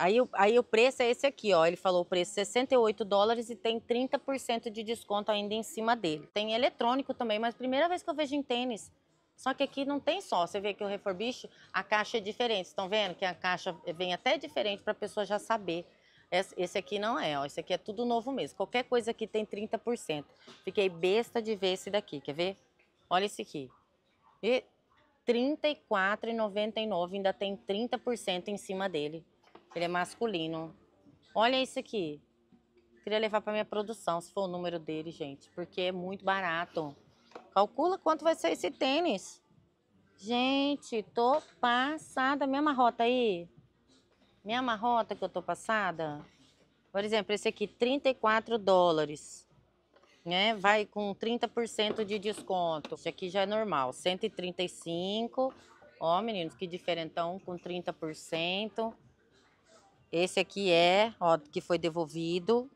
Aí, aí o preço é esse aqui, ó. Ele falou o preço 68 é dólares e tem 30% de desconto ainda em cima dele. Tem eletrônico também, mas primeira vez que eu vejo em tênis. Só que aqui não tem só. Você vê que o Reforbicho, a caixa é diferente. Estão vendo que a caixa vem até diferente para a pessoa já saber. Esse aqui não é, ó. Esse aqui é tudo novo mesmo. Qualquer coisa aqui tem 30%. Fiquei besta de ver esse daqui, quer ver? Olha esse aqui. E R$ 34,99, ainda tem 30% em cima dele. Ele é masculino. Olha esse aqui. Queria levar para minha produção, se for o número dele, gente, porque é muito barato. Calcula quanto vai ser esse tênis. Gente, tô passada. minha amarrota aí. minha amarrota que eu tô passada. Por exemplo, esse aqui, 34 dólares. Né? Vai com 30% de desconto. Esse aqui já é normal, 135. Ó, meninos, que diferentão, com 30%. Esse aqui é, ó, que foi devolvido,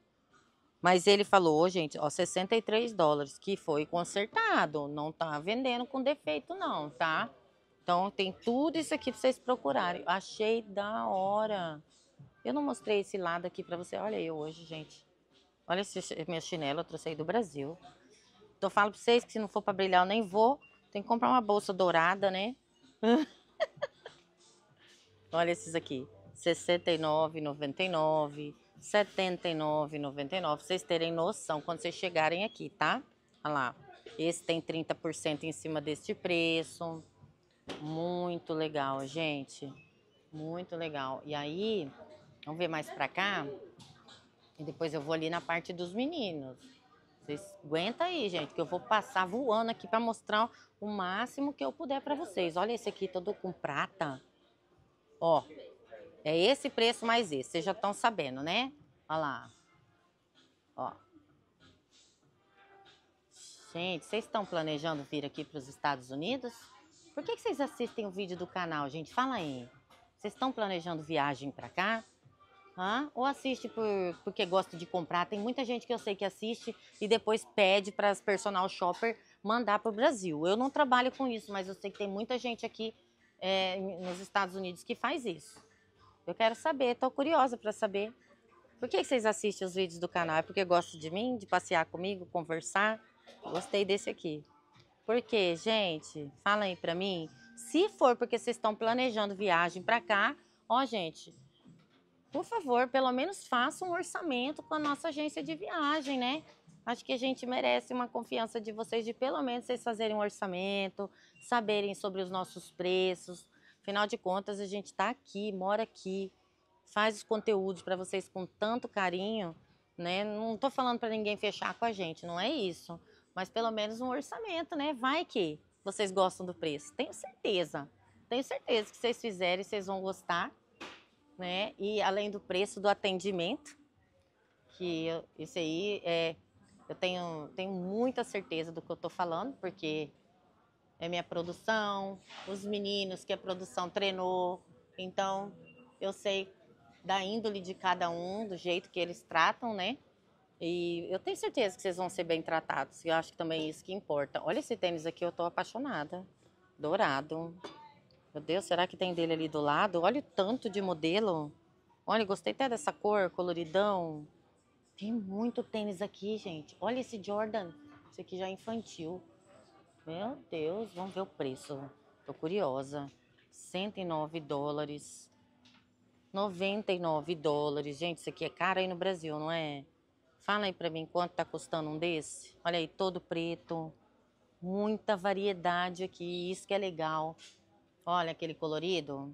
mas ele falou, gente, ó, 63 dólares, que foi consertado, não tá vendendo com defeito não, tá? Então tem tudo isso aqui para vocês procurarem. Achei da hora. Eu não mostrei esse lado aqui para você. Olha eu hoje, gente. Olha esse minha chinelo, eu trouxe aí do Brasil. Então falo para vocês que se não for para brilhar, eu nem vou. Tem que comprar uma bolsa dourada, né? *laughs* Olha esses aqui, R$ 69,99. R$ 79,99. Vocês terem noção quando vocês chegarem aqui, tá? Olha lá. Esse tem 30% em cima deste preço. Muito legal, gente. Muito legal. E aí, vamos ver mais pra cá. E depois eu vou ali na parte dos meninos. Vocês aguenta aí, gente, que eu vou passar voando aqui para mostrar o máximo que eu puder para vocês. Olha esse aqui todo com prata. Ó, é esse preço mais esse. Vocês já estão sabendo, né? Olha lá. Ó. Gente, vocês estão planejando vir aqui para os Estados Unidos? Por que, que vocês assistem o vídeo do canal, gente? Fala aí. Vocês estão planejando viagem para cá? Hã? Ou assiste por, porque gosta de comprar? Tem muita gente que eu sei que assiste e depois pede para as personal shopper mandar para o Brasil. Eu não trabalho com isso, mas eu sei que tem muita gente aqui é, nos Estados Unidos que faz isso. Eu quero saber, estou curiosa para saber. Por que vocês assistem os vídeos do canal? É porque gostam de mim, de passear comigo, conversar? Gostei desse aqui. Porque, gente, fala aí para mim. Se for porque vocês estão planejando viagem para cá, ó, gente, por favor, pelo menos faça um orçamento com a nossa agência de viagem, né? Acho que a gente merece uma confiança de vocês de pelo menos vocês fazerem um orçamento, saberem sobre os nossos preços, Afinal de contas, a gente está aqui, mora aqui, faz os conteúdos para vocês com tanto carinho, né? Não estou falando para ninguém fechar com a gente, não é isso. Mas pelo menos um orçamento, né? Vai que vocês gostam do preço. Tenho certeza. Tenho certeza que vocês fizerem, vocês vão gostar, né? E além do preço do atendimento, que eu, isso aí é eu tenho, tenho muita certeza do que eu estou falando, porque é minha produção, os meninos que a produção treinou. Então, eu sei da índole de cada um, do jeito que eles tratam, né? E eu tenho certeza que vocês vão ser bem tratados. Eu acho que também é isso que importa. Olha esse tênis aqui, eu tô apaixonada. Dourado. Meu Deus, será que tem dele ali do lado? Olha o tanto de modelo. Olha, gostei até dessa cor, coloridão. Tem muito tênis aqui, gente. Olha esse Jordan. Esse aqui já é infantil. Meu Deus, vamos ver o preço. Tô curiosa. 109 dólares. 99 dólares. Gente, isso aqui é caro aí no Brasil, não é? Fala aí pra mim quanto tá custando um desse. Olha aí, todo preto. Muita variedade aqui, isso que é legal. Olha aquele colorido.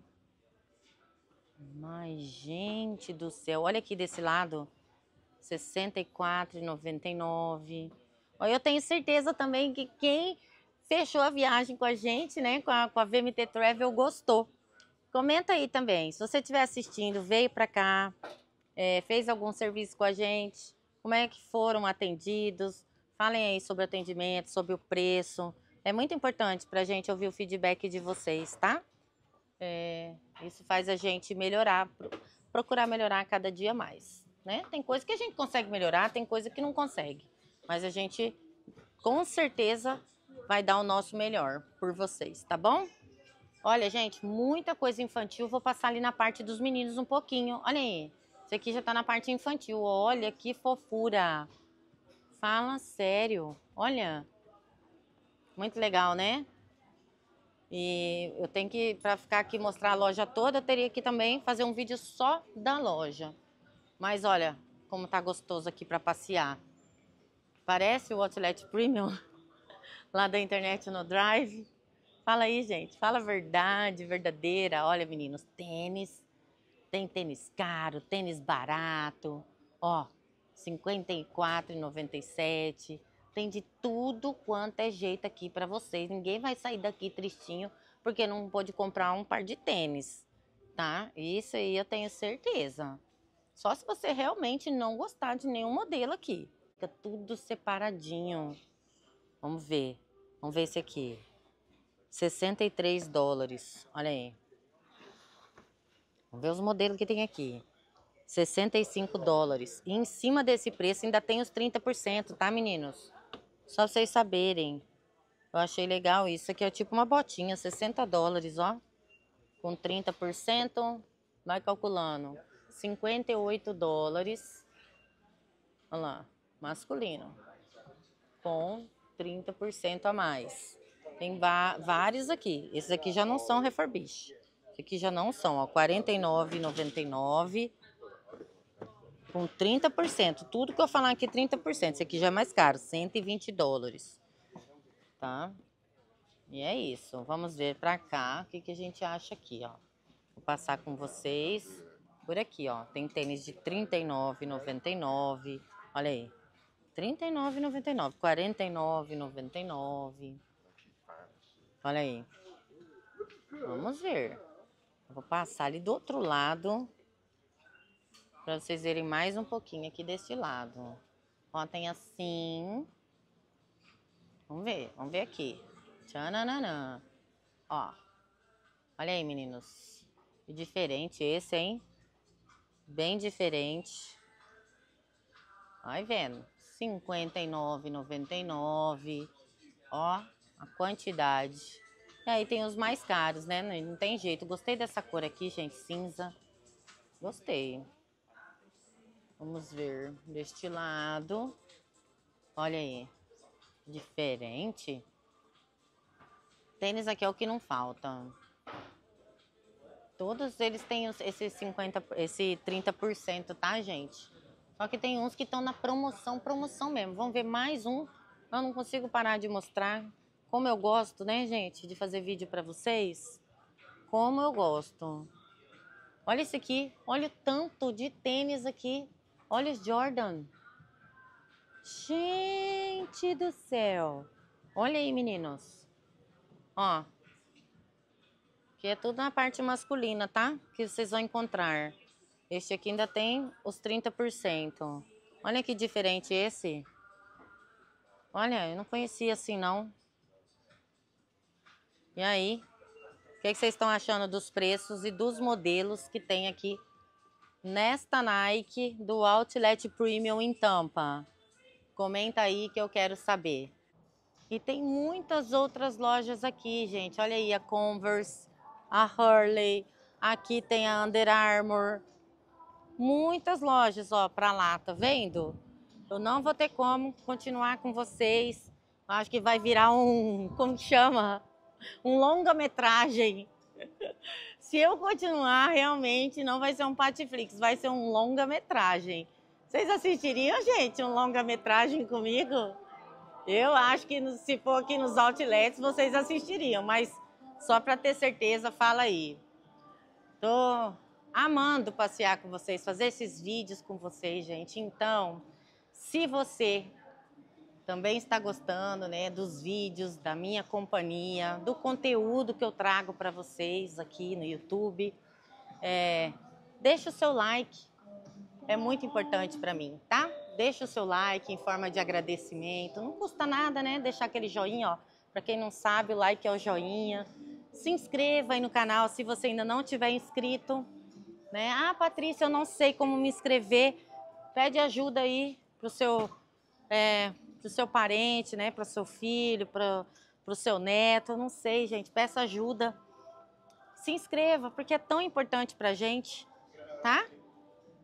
Mas, gente do céu, olha aqui desse lado. 64,99. Eu tenho certeza também que quem fechou a viagem com a gente, né? Com a, com a VMT Travel, gostou. Comenta aí também, se você estiver assistindo, veio para cá, é, fez algum serviço com a gente, como é que foram atendidos, falem aí sobre o atendimento, sobre o preço. É muito importante para a gente ouvir o feedback de vocês, tá? É, isso faz a gente melhorar, procurar melhorar cada dia mais. Né? Tem coisa que a gente consegue melhorar, tem coisa que não consegue. Mas a gente, com certeza, vai dar o nosso melhor por vocês, tá bom? Olha, gente, muita coisa infantil. Vou passar ali na parte dos meninos um pouquinho. Olha aí. Isso aqui já tá na parte infantil. Olha que fofura. Fala sério. Olha. Muito legal, né? E eu tenho que, para ficar aqui mostrar a loja toda, eu teria que também fazer um vídeo só da loja. Mas olha como tá gostoso aqui para passear. Parece o Outlet Premium. *laughs* lá da internet no Drive. Fala aí, gente. Fala a verdade, verdadeira. Olha, meninos, tênis. Tem tênis caro, tênis barato. Ó, R$ 54,97. Tem de tudo quanto é jeito aqui para vocês. Ninguém vai sair daqui tristinho porque não pôde comprar um par de tênis, tá? Isso aí eu tenho certeza. Só se você realmente não gostar de nenhum modelo aqui. Fica tudo separadinho. Vamos ver. Vamos ver esse aqui. 63 dólares. Olha aí. Vamos ver os modelos que tem aqui. 65 dólares. E em cima desse preço ainda tem os 30%, tá, meninos? Só vocês saberem. Eu achei legal isso. Aqui é tipo uma botinha, 60 dólares, ó. Com 30%, vai calculando. 58 dólares. Olha lá, masculino. Com 30% a mais. Tem vários aqui. Esses aqui já não são refurbish. Esses aqui já não são, ó, R$ 49,99 com 30%. Tudo que eu falar aqui 30%. É Esse aqui já é mais caro, 120 dólares. Tá? E é isso. Vamos ver pra cá o que, que a gente acha aqui, ó. Vou passar com vocês por aqui, ó. Tem tênis de R$39,99. Olha aí. 39,99, 49,99. Olha aí. Vamos ver. vou passar ali do outro lado para vocês verem mais um pouquinho aqui desse lado. Ó, tem assim. Vamos ver, vamos ver aqui. Tchananã. Ó. Olha aí, meninos. E diferente esse, hein? Bem diferente. Vai vendo. 59,99. Ó, a quantidade. E aí tem os mais caros, né? Não tem jeito. Gostei dessa cor aqui, gente, cinza. Gostei. Vamos ver deste lado. Olha aí. Diferente. Tênis aqui é o que não falta. Todos eles têm esse 50, esse 30%, tá, gente? Só que tem uns que estão na promoção, promoção mesmo. Vamos ver mais um. Eu não consigo parar de mostrar. Como eu gosto, né, gente, de fazer vídeo para vocês. Como eu gosto. Olha esse aqui. Olha o tanto de tênis aqui. Olha os Jordan. Gente do céu. Olha aí, meninos. Ó. Que é tudo na parte masculina, tá? Que vocês vão encontrar. Este aqui ainda tem os 30%. Olha que diferente esse. Olha, eu não conhecia assim não. E aí? O que, é que vocês estão achando dos preços e dos modelos que tem aqui nesta Nike do Outlet Premium em Tampa? Comenta aí que eu quero saber. E tem muitas outras lojas aqui, gente. Olha aí a Converse, a Hurley, aqui tem a Under Armour, muitas lojas, ó, para lá, tá vendo? Eu não vou ter como continuar com vocês. Acho que vai virar um, como chama? Um longa-metragem. *laughs* Se eu continuar, realmente não vai ser um Patiflix, vai ser um longa-metragem. Vocês assistiriam, gente, um longa-metragem comigo? Eu acho que se for aqui nos outlets, vocês assistiriam, mas só para ter certeza, fala aí. Tô amando passear com vocês, fazer esses vídeos com vocês, gente. Então, se você também está gostando, né, dos vídeos, da minha companhia, do conteúdo que eu trago para vocês aqui no YouTube, é, deixa o seu like, é muito importante para mim, tá? Deixa o seu like em forma de agradecimento, não custa nada, né? Deixar aquele joinha, ó. Para quem não sabe, o like é o joinha. Se inscreva aí no canal se você ainda não tiver inscrito. Né? Ah, Patrícia, eu não sei como me inscrever. Pede ajuda aí para o seu, é, pro seu parente, né? para o seu filho, para o seu neto. Eu não sei, gente. Peça ajuda. Se inscreva, porque é tão importante para a gente, tá?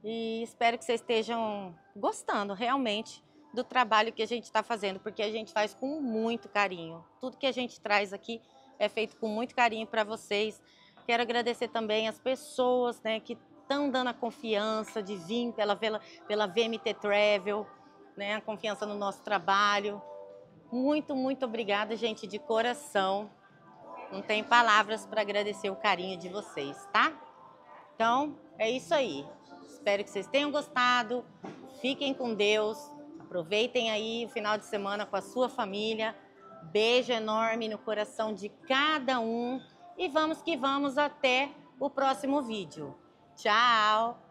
E espero que vocês estejam gostando realmente do trabalho que a gente está fazendo, porque a gente faz com muito carinho. Tudo que a gente traz aqui é feito com muito carinho para vocês. Quero agradecer também as pessoas né, que estão dando a confiança de vir pela, pela, pela VMT Travel, né, a confiança no nosso trabalho. Muito, muito obrigada, gente, de coração. Não tem palavras para agradecer o carinho de vocês, tá? Então, é isso aí. Espero que vocês tenham gostado. Fiquem com Deus. Aproveitem aí o final de semana com a sua família. Beijo enorme no coração de cada um e vamos que vamos até o próximo vídeo. Tchau!